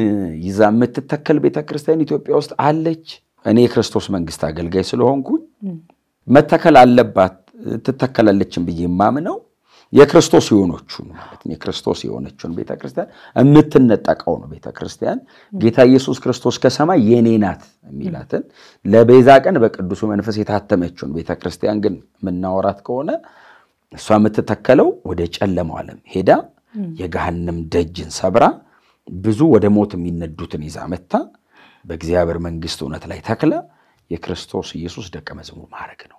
ይዛ የምትተከል ቤተክርስቲያን ኢትዮጵያ ውስጥ አለች። እኔ የክርስቶስ መንግስት አገልጋይ ስለሆንኩኝ መተከል አለባት ትተከላለችን ብዬ የማምነው የክርስቶስ የሆኖቹን ማለት የክርስቶስ የሆነችን ቤተክርስቲያን የምትነጠቀው ነው። ቤተክርስቲያን ጌታ ኢየሱስ ክርስቶስ ከሰማይ የኔ ናት የሚላትን ለቤዛ ቀን በቅዱሱ መንፈስ የታተመችውን ቤተክርስቲያን ግን የምናወራት ከሆነ እሷ የምትተከለው ወደ ጨለማው ዓለም ሄዳ የገሃነም ደጅን ሰብራ ብዙ ወደ ሞት የሚነዱትን ይዛ መታ በእግዚአብሔር መንግስት እውነት ላይ ተክላ የክርስቶስ ኢየሱስ ደቀ መዝሙር ማድረግ ነው።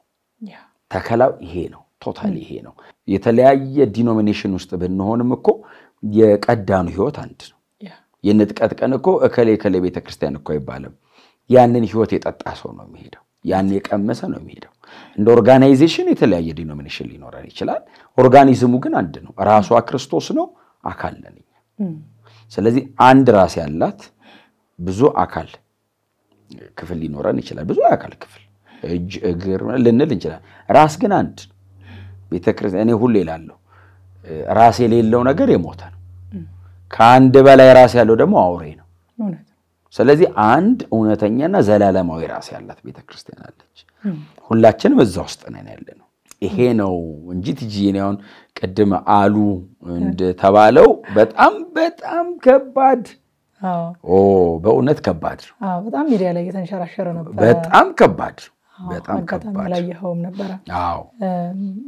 ተከላው ይሄ ነው። ቶታል ይሄ ነው። የተለያየ ዲኖሚኔሽን ውስጥ ብንሆንም እኮ የቀዳኑ ህይወት አንድ ነው። የንጥቀት ቀን እኮ እከሌ እከሌ ቤተክርስቲያን እኮ አይባልም። ያንን ህይወት የጠጣ ሰው ነው የሚሄደው። ያን የቀመሰ ነው የሚሄደው። እንደ ኦርጋናይዜሽን የተለያየ ዲኖሚኔሽን ሊኖረን ይችላል። ኦርጋኒዝሙ ግን አንድ ነው። ራሷ ክርስቶስ ነው፣ አካል ነን። ስለዚህ አንድ ራስ ያላት ብዙ አካል ክፍል ሊኖረን ይችላል። ብዙ አካል ክፍል እጅ እግር ልንል እንችላለን። ራስ ግን አንድ ቤተ እኔ ሁሌ እላለሁ ራስ የሌለው ነገር የሞተ ነው። ከአንድ በላይ ራስ ያለው ደግሞ አውሬ ነው። ስለዚህ አንድ እውነተኛና ዘላለማዊ ራስ ያላት ቤተክርስቲያን አለች። ሁላችንም እዛ ውስጥ ነን ያለ ነው። ይሄ ነው እንጂ ትጂኔ አሁን ቅድም አሉ እንደተባለው በጣም በጣም ከባድ በእውነት ከባድ ነው። በጣም ሚዲያ ላይ እየተንሸራሸረ ነበር። በጣም ከባድ ነው። አጋጣሚ አላየኸውም ነበረ።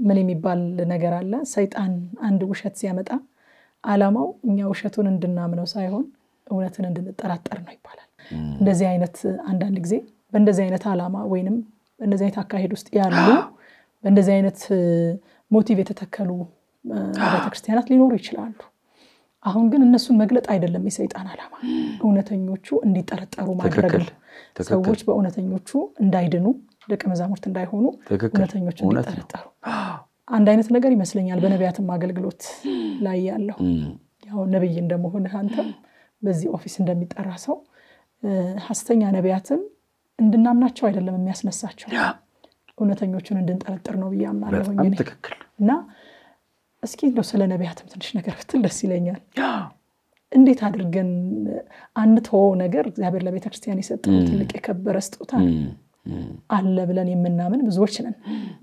ምን የሚባል ነገር አለ? ሰይጣን አንድ ውሸት ሲያመጣ አላማው እኛ ውሸቱን እንድናምነው ሳይሆን እውነትን እንድንጠራጠር ነው ይባላል። እንደዚህ አይነት አንዳንድ ጊዜ በእንደዚህ አይነት አላማ ወይንም በእንደዚህ አይነት አካሄድ ውስጥ ያሉ በእንደዚህ አይነት ሞቲቭ የተተከሉ ቤተክርስቲያናት ሊኖሩ ይችላሉ። አሁን ግን እነሱን መግለጥ አይደለም የሰይጣን ዓላማ፣ እውነተኞቹ እንዲጠረጠሩ ማድረግ ሰዎች በእውነተኞቹ እንዳይድኑ ደቀ መዛሙርት እንዳይሆኑ እውነተኞች እንዲጠረጠሩ አንድ አይነት ነገር ይመስለኛል በነቢያትም አገልግሎት ላይ ያለው ያው ነብይ እንደመሆን አንተም በዚህ ኦፊስ እንደሚጠራ ሰው ሀስተኛ ነቢያትን እንድናምናቸው አይደለም የሚያስነሳቸው እውነተኞቹን እንድንጠረጥር ነው ብዬ አምናለሁ እና እስኪ እንደው ስለ ነቢያትም ትንሽ ነገር ብትል ደስ ይለኛል እንዴት አድርገን አንተወው ነገር እግዚአብሔር ለቤተክርስቲያን የሰጠው ትልቅ የከበረ ስጦታ አለ ብለን የምናምን ብዙዎች ነን።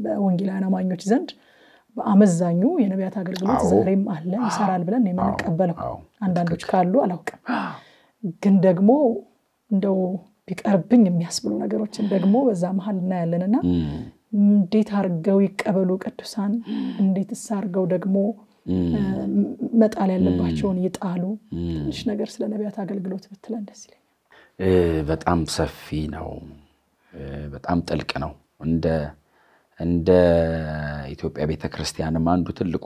በወንጌላውያን አማኞች ዘንድ በአመዛኙ የነቢያት አገልግሎት ዛሬም አለ ይሰራል ብለን የምንቀበለው። አንዳንዶች ካሉ አላውቅም፣ ግን ደግሞ እንደው ቢቀርብኝ የሚያስብሉ ነገሮችን ደግሞ በዛ መሀል እናያለንና እንዴት አርገው ይቀበሉ ቅዱሳን? እንዴትስ አርገው ደግሞ መጣል ያለባቸውን ይጣሉ? ትንሽ ነገር ስለ ነቢያት አገልግሎት ብትለን ደስ ይለኛል። በጣም ሰፊ ነው። በጣም ጥልቅ ነው። እንደ እንደ ኢትዮጵያ ቤተክርስቲያንም አንዱ ትልቁ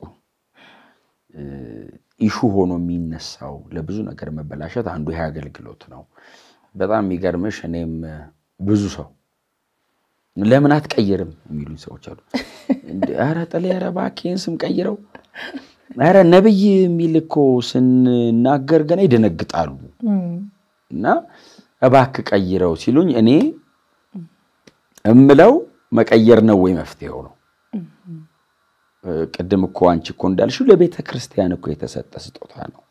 ኢሹ ሆኖ የሚነሳው ለብዙ ነገር መበላሸት አንዱ ይህ አገልግሎት ነው። በጣም የሚገርምሽ እኔም ብዙ ሰው ለምን አትቀይርም የሚሉኝ ሰዎች አሉ። ኧረ ጥሌ፣ ኧረ እባክህን ስም ቀይረው፣ ኧረ ነብይ የሚል እኮ ስናገር ገና ይደነግጣሉ እና እባክህ ቀይረው ሲሉኝ እኔ እምለው መቀየር ነው ወይ መፍትሄው ነው? ቅድም እኮ አንቺ እኮ እንዳልሽው ለቤተ ክርስቲያን እኮ የተሰጠ ስጦታ ነው።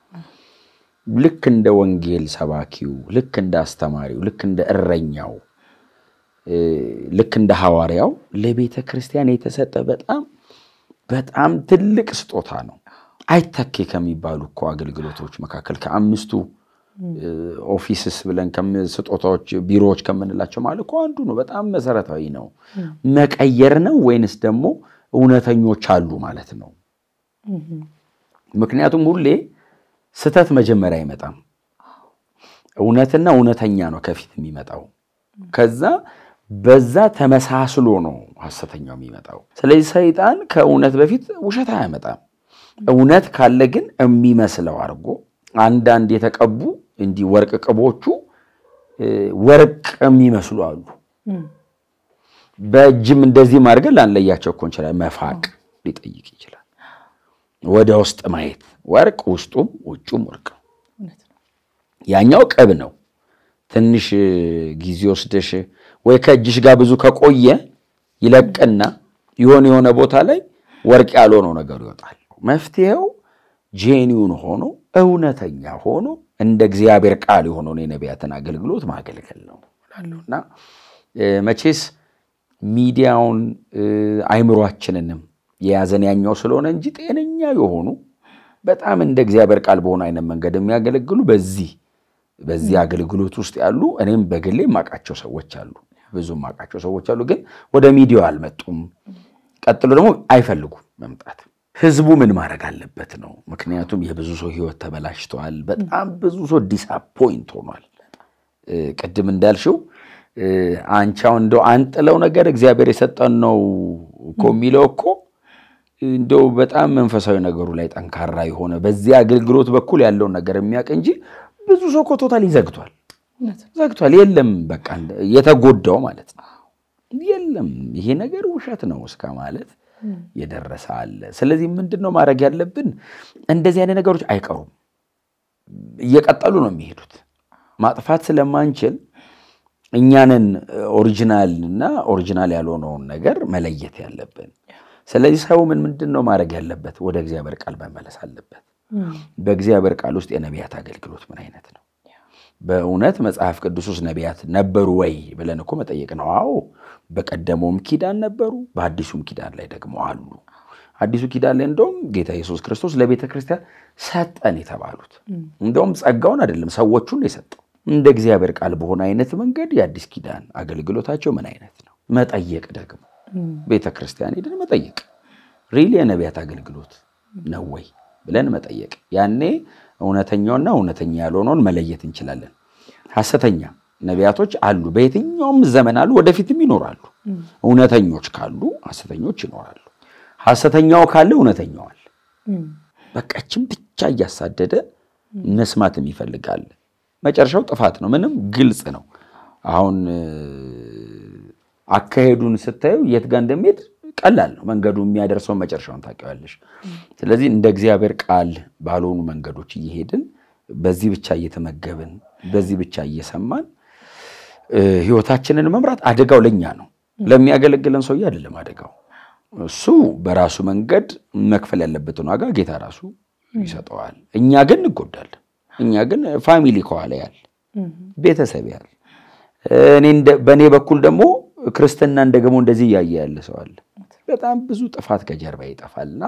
ልክ እንደ ወንጌል ሰባኪው፣ ልክ እንደ አስተማሪው፣ ልክ እንደ እረኛው፣ ልክ እንደ ሐዋርያው ለቤተ ክርስቲያን የተሰጠ በጣም በጣም ትልቅ ስጦታ ነው። አይተኬ ከሚባሉ እኮ አገልግሎቶች መካከል ከአምስቱ ኦፊስስ ብለን ስጦታዎች ቢሮዎች ከምንላቸው ማለት እኮ አንዱ ነው። በጣም መሰረታዊ ነው። መቀየር ነው ወይንስ ደግሞ እውነተኞች አሉ ማለት ነው? ምክንያቱም ሁሌ ስተት መጀመሪያ አይመጣም። እውነትና እውነተኛ ነው ከፊት የሚመጣው። ከዛ በዛ ተመሳስሎ ነው ሐሰተኛው የሚመጣው። ስለዚህ ሰይጣን ከእውነት በፊት ውሸት አያመጣም። እውነት ካለ ግን የሚመስለው አድርጎ አንዳንድ የተቀቡ እንዲህ ወርቅ ቅቦቹ ወርቅ የሚመስሉ አሉ። በእጅም እንደዚህ ማድረግን ላንለያቸው እኮ እንችላል። መፋቅ ሊጠይቅ ይችላል። ወደ ውስጥ ማየት ወርቅ ውስጡም ውጩም ወርቅ ነው። ያኛው ቅብ ነው። ትንሽ ጊዜ ወስደሽ ወይ ከእጅሽ ጋር ብዙ ከቆየ ይለቅና የሆነ የሆነ ቦታ ላይ ወርቅ ያልሆነው ነገር ይወጣል። መፍትሄው ጄኒውን ሆኖ እውነተኛ ሆኖ እንደ እግዚአብሔር ቃል የሆነውን የነቢያትን አገልግሎት ማገልገል ነው እና መቼስ ሚዲያውን አይምሯችንንም የያዘን ያኛው ስለሆነ እንጂ ጤነኛ የሆኑ በጣም እንደ እግዚአብሔር ቃል በሆነ አይነት መንገድ የሚያገለግሉ በዚህ በዚህ አገልግሎት ውስጥ ያሉ እኔም በግሌ ማቃቸው ሰዎች አሉ፣ ብዙ ማቃቸው ሰዎች አሉ። ግን ወደ ሚዲያው አልመጡም። ቀጥሎ ደግሞ አይፈልጉም መምጣት ህዝቡ ምን ማድረግ አለበት ነው። ምክንያቱም የብዙ ሰው ህይወት ተበላሽተዋል። በጣም ብዙ ሰው ዲስአፖይንት ሆኗል። ቅድም እንዳልሽው አንቻው እንደው አንጥለው ነገር እግዚአብሔር የሰጠን ነው እኮ የሚለው እኮ እንደው በጣም መንፈሳዊ ነገሩ ላይ ጠንካራ የሆነ በዚህ አገልግሎት በኩል ያለውን ነገር የሚያውቅ እንጂ ብዙ ሰው እኮ ቶታል ዘግቷል ዘግቷል። የለም በቃ የተጎዳው ማለት ነው የለም ይሄ ነገር ውሸት ነው እስከ ማለት የደረሰ አለ። ስለዚህ ምንድን ነው ማድረግ ያለብን? እንደዚህ አይነት ነገሮች አይቀሩም፣ እየቀጠሉ ነው የሚሄዱት። ማጥፋት ስለማንችል እኛንን ኦሪጂናል እና ኦሪጂናል ያልሆነውን ነገር መለየት ያለብን። ስለዚህ ሰው ምን ምንድን ነው ማድረግ ያለበት? ወደ እግዚአብሔር ቃል መመለስ አለበት። በእግዚአብሔር ቃል ውስጥ የነቢያት አገልግሎት ምን አይነት ነው? በእውነት መጽሐፍ ቅዱስ ውስጥ ነቢያት ነበሩ ወይ ብለን እኮ መጠየቅ ነው። አዎ በቀደመውም ኪዳን ነበሩ፣ በአዲሱም ኪዳን ላይ ደግሞ አሉ። አዲሱ ኪዳን ላይ እንደውም ጌታ ኢየሱስ ክርስቶስ ለቤተ ክርስቲያን ሰጠን የተባሉት እንደውም ጸጋውን አይደለም ሰዎቹን የሰጠው እንደ እግዚአብሔር ቃል በሆነ አይነት መንገድ የአዲስ ኪዳን አገልግሎታቸው ምን አይነት ነው? መጠየቅ ደግሞ ቤተ ክርስቲያን ሄደን መጠየቅ ሪል የነቢያት አገልግሎት ነው ወይ ብለን መጠየቅ። ያኔ እውነተኛውና እውነተኛ ያልሆነውን መለየት እንችላለን። ሐሰተኛ ነቢያቶች አሉ። በየትኛውም ዘመን አሉ፣ ወደፊትም ይኖራሉ። እውነተኞች ካሉ ሐሰተኞች ይኖራሉ። ሐሰተኛው ካለ እውነተኛዋል። በቃችን ብቻ እያሳደደ መስማትም ይፈልጋል። መጨረሻው ጥፋት ነው። ምንም ግልጽ ነው። አሁን አካሄዱን ስታዩ የት ጋር እንደሚሄድ ቀላል ነው። መንገዱ የሚያደርሰውን መጨረሻውን ታውቂዋለሽ። ስለዚህ እንደ እግዚአብሔር ቃል ባልሆኑ መንገዶች እየሄድን በዚህ ብቻ እየተመገብን በዚህ ብቻ እየሰማን ህይወታችንን መምራት አደጋው ለኛ ነው። ለሚያገለግለን ሰውዬ አይደለም አደጋው። እሱ በራሱ መንገድ መክፈል ያለበትን ዋጋ ጌታ ራሱ ይሰጠዋል። እኛ ግን እንጎዳለን። እኛ ግን ፋሚሊ ከኋላ ያል ቤተሰብ ያል በእኔ በኩል ደግሞ ክርስትና እንደገሞ እንደዚህ እያየ ያለ ሰው አለ። በጣም ብዙ ጥፋት ከጀርባ ይጠፋልና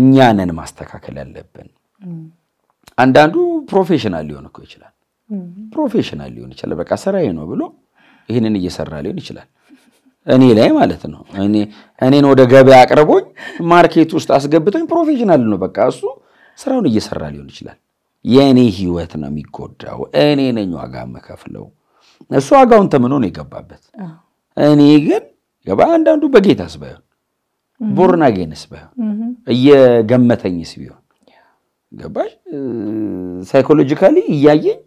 እኛንን ማስተካከል ያለብን አንዳንዱ ፕሮፌሽናል ሊሆን እኮ ይችላል ፕሮፌሽናል ሊሆን ይችላል። በቃ ስራዬ ነው ብሎ ይህንን እየሰራ ሊሆን ይችላል። እኔ ላይ ማለት ነው። እኔን ወደ ገበያ አቅርቦኝ ማርኬት ውስጥ አስገብቶኝ ፕሮፌሽናል ነው። በቃ እሱ ስራውን እየሰራ ሊሆን ይችላል። የእኔ ህይወት ነው የሚጎዳው። እኔ ነኝ ዋጋ መከፍለው። እሱ ዋጋውን ተምኖ ነው የገባበት። እኔ ግን አንዳንዱ በጌታስ ባይሆን ቦርና ጌንስ ባይሆን እየገመተኝስ ቢሆን ገባሽ፣ ሳይኮሎጂካሊ እያየኝ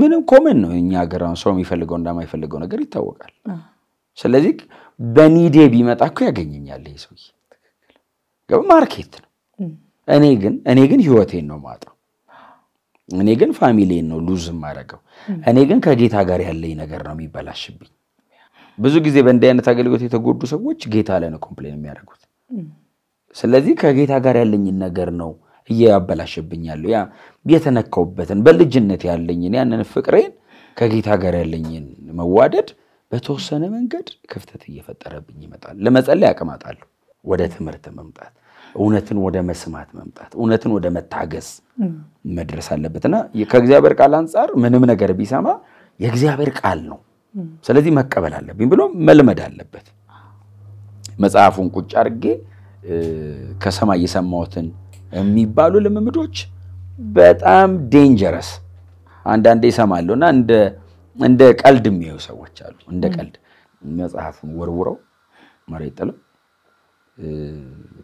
ምንም ኮመን ነው። እኛ ሀገር ሰው የሚፈልገው እንደማይፈልገው ነገር ይታወቃል። ስለዚህ በኒዴ ቢመጣ እኮ ያገኘኛል ይሄ ሰውዬ። ማርኬት ነው። እኔ ግን እኔ ግን ህይወቴን ነው ማጣው። እኔ ግን ፋሚሊን ነው ሉዝ ማረገው። እኔ ግን ከጌታ ጋር ያለኝ ነገር ነው የሚበላሽብኝ። ብዙ ጊዜ በእንዲህ አይነት አገልግሎት የተጎዱ ሰዎች ጌታ ላይ ነው ኮምፕሌን የሚያደርጉት። ስለዚህ ከጌታ ጋር ያለኝን ነገር ነው እያበላሽብኛሉ። ያ የተነካውበትን በልጅነት ያለኝን ያንን ፍቅሬን ከጌታ ጋር ያለኝን መዋደድ በተወሰነ መንገድ ክፍተት እየፈጠረብኝ ይመጣል። ለመጸለይ አቅም አጣለሁ። ወደ ትምህርት መምጣት፣ እውነትን ወደ መስማት መምጣት፣ እውነትን ወደ መታገስ መድረስ አለበትና ከእግዚአብሔር ቃል አንጻር ምንም ነገር ቢሰማ የእግዚአብሔር ቃል ነው፣ ስለዚህ መቀበል አለብኝ ብሎ መልመድ አለበት። መጽሐፉን ቁጭ አድርጌ ከሰማይ የሰማሁትን የሚባሉ ልምምዶች በጣም ዴንጀረስ አንዳንዴ ይሰማለሁ እና እንደ ቀልድ የሚያዩ ሰዎች አሉ። እንደ ቀልድ መጽሐፉን ወርውረው መሬት ጥለው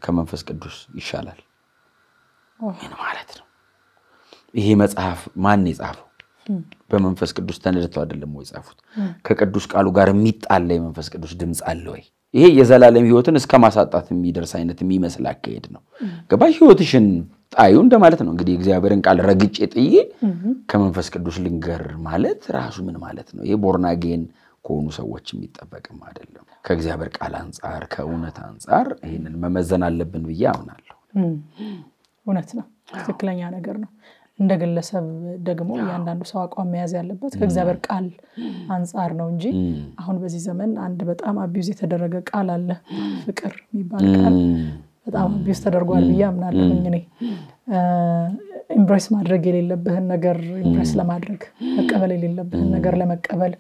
ከመንፈስ ቅዱስ ይሻላል። ምን ማለት ነው? ይሄ መጽሐፍ ማን የጻፈው? በመንፈስ ቅዱስ ተነድተው አይደለም ወይ ጻፉት? ከቅዱስ ቃሉ ጋር የሚጣላ የመንፈስ ቅዱስ ድምፅ አለ ወይ? ይሄ የዘላለም ህይወትን እስከ ማሳጣት የሚደርስ አይነት የሚመስል አካሄድ ነው። ገባ ህይወትሽን ጣዩ እንደማለት ነው። እንግዲህ እግዚአብሔርን ቃል ረግጬ ጥዬ ከመንፈስ ቅዱስ ልንገር ማለት ራሱ ምን ማለት ነው? ይሄ ቦርናጌን ከሆኑ ሰዎች የሚጠበቅም አይደለም። ከእግዚአብሔር ቃል አንጻር፣ ከእውነት አንጻር ይህንን መመዘን አለብን ብዬ አምናለሁ። እውነት ነው። ትክክለኛ ነገር ነው። እንደ ግለሰብ ደግሞ እያንዳንዱ ሰው አቋም መያዝ ያለበት ከእግዚአብሔር ቃል አንጻር ነው እንጂ አሁን በዚህ ዘመን አንድ በጣም አቢዩዝ የተደረገ ቃል አለ። ፍቅር የሚባል ቃል በጣም አቢዩዝ ተደርጓል ብዬ አምናለሁ እኔ ኢምፕሬስ ማድረግ የሌለብህን ነገር ኢምፕሬስ ለማድረግ መቀበል የሌለብህን ነገር ለመቀበል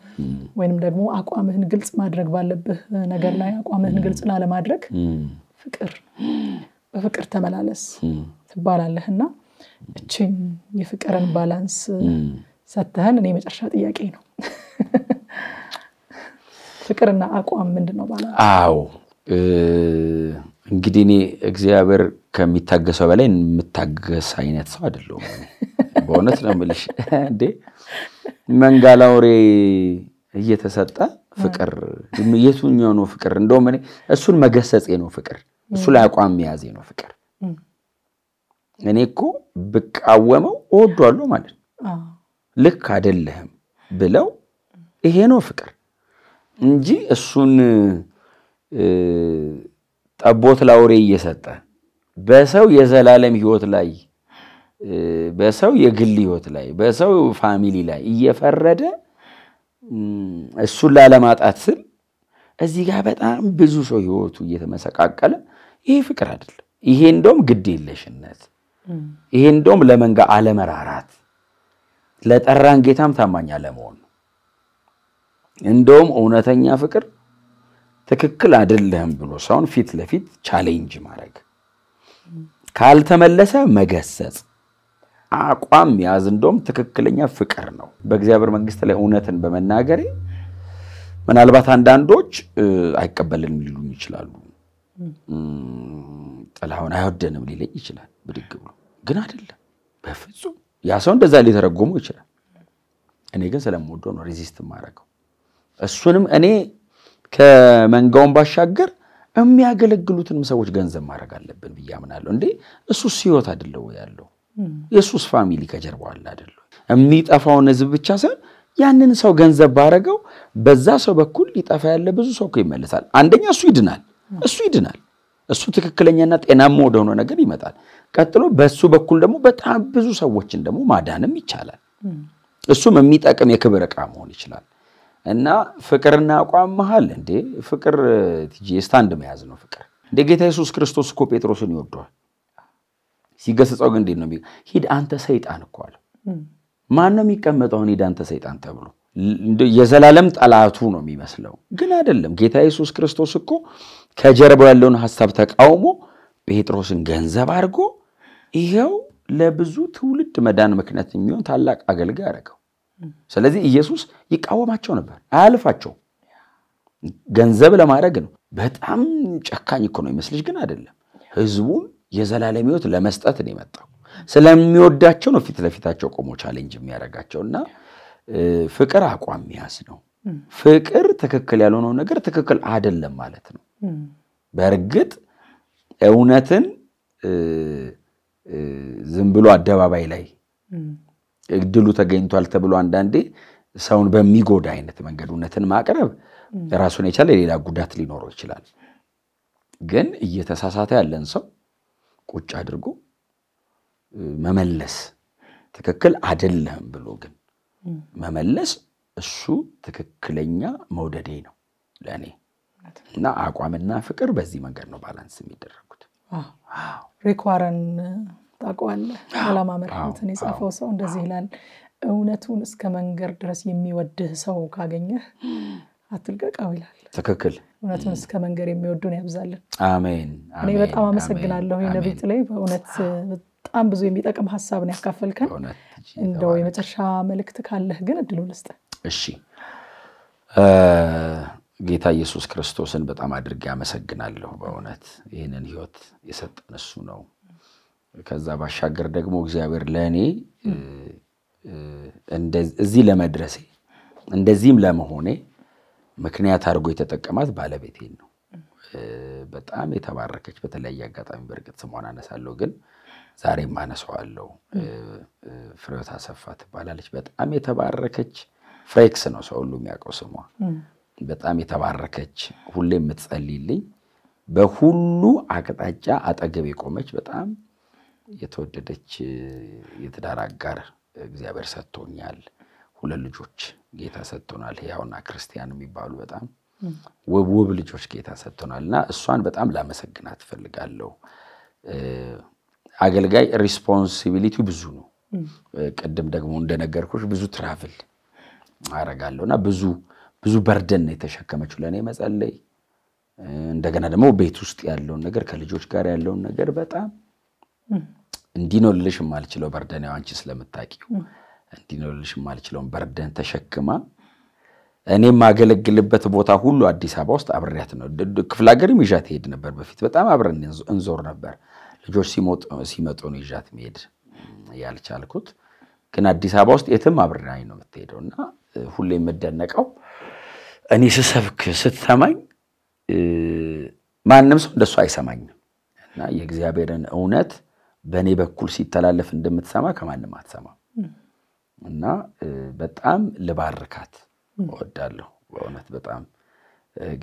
ወይንም ደግሞ አቋምህን ግልጽ ማድረግ ባለብህ ነገር ላይ አቋምህን ግልጽ ላለማድረግ ፍቅር በፍቅር ተመላለስ ትባላለህ እና እችኝ የፍቅርን ባላንስ ሰተህን እኔ የመጨረሻ ጥያቄ ነው ፍቅርና አቋም ምንድን ነው? ባላ አዎ እንግዲህ እኔ እግዚአብሔር ከሚታገሰው በላይ የምታገስ አይነት ሰው አይደለሁም። በእውነት ነው ምልሽ እንዴ መንጋላውሬ እየተሰጠ ፍቅር የቱኛው ነው ፍቅር? እንደውም እኔ እሱን መገሰጼ ነው ፍቅር፣ እሱ ላይ አቋም መያዜ ነው ፍቅር። እኔ እኮ ብቃወመው እወዷለሁ ማለት ነው። ልክ አይደለህም ብለው ይሄ ነው ፍቅር እንጂ እሱን ጠቦት ላውሬ እየሰጠ በሰው የዘላለም ህይወት ላይ በሰው የግል ህይወት ላይ በሰው ፋሚሊ ላይ እየፈረደ እሱን ላለማጣት ስል እዚህ ጋር በጣም ብዙ ሰው ህይወቱ እየተመሰቃቀለ ይሄ ፍቅር አይደለም። ይሄ እንደውም ግድ የለሽነት ይሄ እንደውም ለመንጋ አለመራራት ለጠራን ጌታም ታማኝ አለመሆን ነው። እንደውም እውነተኛ ፍቅር ትክክል አይደለህም ብሎ ሳይሆን ፊት ለፊት ቻሌንጅ ማድረግ፣ ካልተመለሰ መገሰጽ፣ አቋም ያዝ። እንደውም ትክክለኛ ፍቅር ነው። በእግዚአብሔር መንግስት ላይ እውነትን በመናገሬ ምናልባት አንዳንዶች አይቀበልንም ሊሉኝ ይችላሉ። ጥላሁን አይወደንም ሊለኝ ይችላል ብድግ ብሎ ግን አይደለም በፍጹም ያ ሰው እንደዛ ሊተረጎመው ይችላል። እኔ ግን ስለምወደው ነው ሬዚስት የማደርገው። እሱንም እኔ ከመንጋውን ባሻገር የሚያገለግሉትንም ሰዎች ገንዘብ ማድረግ አለብን ብዬ አምናለሁ። እንዴ እሱስ ህይወት አይደለው ያለው የእሱስ ፋሚሊ ከጀርባ አለ አይደለሁ? የሚጠፋውን ህዝብ ብቻ ሳይሆን ያንን ሰው ገንዘብ ባረገው በዛ ሰው በኩል ሊጠፋ ያለ ብዙ ሰው እኮ ይመለሳል። አንደኛ እሱ ይድናል፣ እሱ ይድናል። እሱ ትክክለኛና ጤናማ ወደሆነ ነገር ይመጣል። ቀጥሎ በሱ በኩል ደግሞ በጣም ብዙ ሰዎችን ደግሞ ማዳንም ይቻላል። እሱም የሚጠቅም የክብር እቃ መሆን ይችላል። እና ፍቅርና አቋም መሀል እንዴ ፍቅር ስታንድ መያዝ ነው። ፍቅር እንደ ጌታ ኢየሱስ ክርስቶስ እኮ ጴጥሮስን ይወደዋል። ሲገሰጸው ግን እንዴት ነው? ሂድ አንተ ሰይጣን እኮ አለው። ማን ነው የሚቀመጠውን ሂድ አንተ ሰይጣን ተብሎ የዘላለም ጠላቱ ነው የሚመስለው፣ ግን አይደለም። ጌታ ኢየሱስ ክርስቶስ እኮ ከጀርባው ያለውን ሀሳብ ተቃውሞ ጴጥሮስን ገንዘብ አድርጎ ይሄው ለብዙ ትውልድ መዳን ምክንያት የሚሆን ታላቅ አገልጋይ አደረገው። ስለዚህ ኢየሱስ ይቃወማቸው ነበር፣ አያልፋቸው ገንዘብ ለማድረግ ነው። በጣም ጨካኝ እኮ ነው። ይመስልሽ ግን አይደለም። ህዝቡን የዘላለም ህይወት ለመስጠት ነው የመጣው። ስለሚወዳቸው ነው ፊት ለፊታቸው ቆሞ ቻሌንጅ የሚያደርጋቸውና እና ፍቅር አቋም መያዝ ነው። ፍቅር ትክክል ያልሆነው ነገር ትክክል አይደለም ማለት ነው። በእርግጥ እውነትን ዝም ብሎ አደባባይ ላይ እድሉ ተገኝቷል ተብሎ አንዳንዴ ሰውን በሚጎዳ አይነት መንገድ እውነትን ማቅረብ ራሱን የቻለ ሌላ ጉዳት ሊኖረው ይችላል። ግን እየተሳሳተ ያለን ሰው ቁጭ አድርጎ መመለስ ትክክል አይደለም ብሎ ግን መመለስ እሱ ትክክለኛ መውደዴ ነው ለእኔ እና አቋምና ፍቅር በዚህ መንገድ ነው ባላንስ የሚደረግ ሬኳረን ታውቀዋለህ? አላማ መርህትን የጻፈው ሰው እንደዚህ ይላል፣ እውነቱን እስከ መንገር ድረስ የሚወድህ ሰው ካገኘህ አትልቀቀው ይላል። ትክክል። እውነቱን እስከ መንገር የሚወዱን ያብዛልን። አሜን። እኔ በጣም አመሰግናለሁ። ነቢት ላይ በእውነት በጣም ብዙ የሚጠቅም ሀሳብ ነው ያካፈልከን። እንደው የመጨረሻ መልእክት ካለህ ግን እድሉን እሺ ጌታ ኢየሱስ ክርስቶስን በጣም አድርጌ አመሰግናለሁ። በእውነት ይህንን ህይወት የሰጠን እሱ ነው። ከዛ ባሻገር ደግሞ እግዚአብሔር ለእኔ እዚህ ለመድረሴ እንደዚህም ለመሆኔ ምክንያት አድርጎ የተጠቀማት ባለቤቴን ነው። በጣም የተባረከች በተለያየ አጋጣሚ በእርግጥ ስሟን አነሳለሁ፣ ግን ዛሬም አነሳዋለሁ። ፍሬወት አሰፋ ትባላለች። በጣም የተባረከች ፍሬክስ ነው ሰው ሁሉ የሚያውቀው ስሟ በጣም የተባረከች ሁሌ የምትጸልይልኝ በሁሉ አቅጣጫ አጠገብ የቆመች በጣም የተወደደች የትዳር አጋር እግዚአብሔር ሰጥቶኛል። ሁለት ልጆች ጌታ ሰጥቶናል። ሕያውና ክርስቲያን የሚባሉ በጣም ውብ ውብ ልጆች ጌታ ሰጥቶናል እና እሷን በጣም ላመሰግናት እፈልጋለሁ። አገልጋይ ሪስፖንሲቢሊቲ ብዙ ነው። ቅድም ደግሞ እንደነገርኩሽ ብዙ ትራቭል አረጋለሁ እና ብዙ ብዙ በርደን ነው የተሸከመችው። ለእኔ መጸለይ እንደገና ደግሞ ቤት ውስጥ ያለውን ነገር ከልጆች ጋር ያለውን ነገር በጣም እንዲህ ነው ልልሽ የማልችለው በርደን ያው አንቺ ስለምታውቂው እንዲህ ነው ልልሽ የማልችለውን በርደን ተሸክማ እኔ የማገለግልበት ቦታ ሁሉ አዲስ አበባ ውስጥ አብሬያት ነው። ክፍለ ሀገርም ይዣት ሄድ ነበር በፊት በጣም አብረን እንዞር ነበር። ልጆች ሲመጡ ነው ይዣት መሄድ ያልቻልኩት፣ ግን አዲስ አበባ ውስጥ የትም አብሬ ነው የምትሄደው እና ሁሌ የምደነቀው እኔ ስሰብክ ስትሰማኝ ማንም ሰው እንደሱ አይሰማኝም እና የእግዚአብሔርን እውነት በእኔ በኩል ሲተላለፍ እንደምትሰማ ከማንም አትሰማም እና በጣም ልባርካት እወዳለሁ። በእውነት በጣም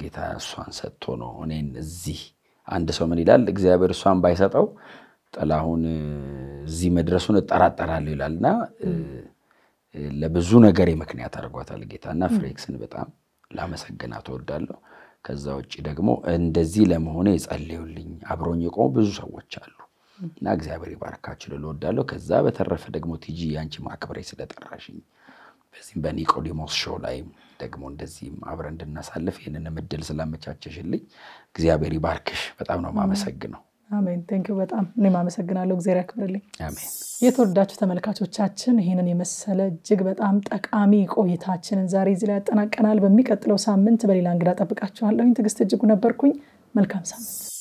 ጌታ እሷን ሰጥቶ ነው እኔን እዚህ አንድ ሰው ምን ይላል? እግዚአብሔር እሷን ባይሰጠው ጥላሁን እዚህ መድረሱን እጠራጠራለሁ ይላል እና ለብዙ ነገሬ ምክንያት አድርጓታል ጌታ እና ፍሬክስን በጣም ላመሰግናት እወዳለሁ። ከዛ ውጭ ደግሞ እንደዚህ ለመሆነ የጸለዩልኝ አብሮኝ የቆሙ ብዙ ሰዎች አሉ እና እግዚአብሔር ይባርካችሁ ልል እወዳለሁ። ከዛ በተረፈ ደግሞ ቲጂ ያንቺ ማክብሬ ስለጠራሽኝ በዚህም በኒቆዲሞስ ሾው ላይ ደግሞ እንደዚህም አብረን እንድናሳልፍ ይህንን ምድል ስላመቻቸሽልኝ እግዚአብሔር ይባርክሽ። በጣም ነው የማመሰግነው። አሜን ቴንኪው በጣም እኔም አመሰግናለሁ እግዚአብሔር ያክብርልኝ የተወዳችሁ ተመልካቾቻችን ይህንን የመሰለ እጅግ በጣም ጠቃሚ ቆይታችንን ዛሬ እዚህ ላይ ያጠናቀናል በሚቀጥለው ሳምንት በሌላ እንግዳ ጠብቃችኋለሁኝ ትግስት እጅጉ ነበርኩኝ መልካም ሳምንት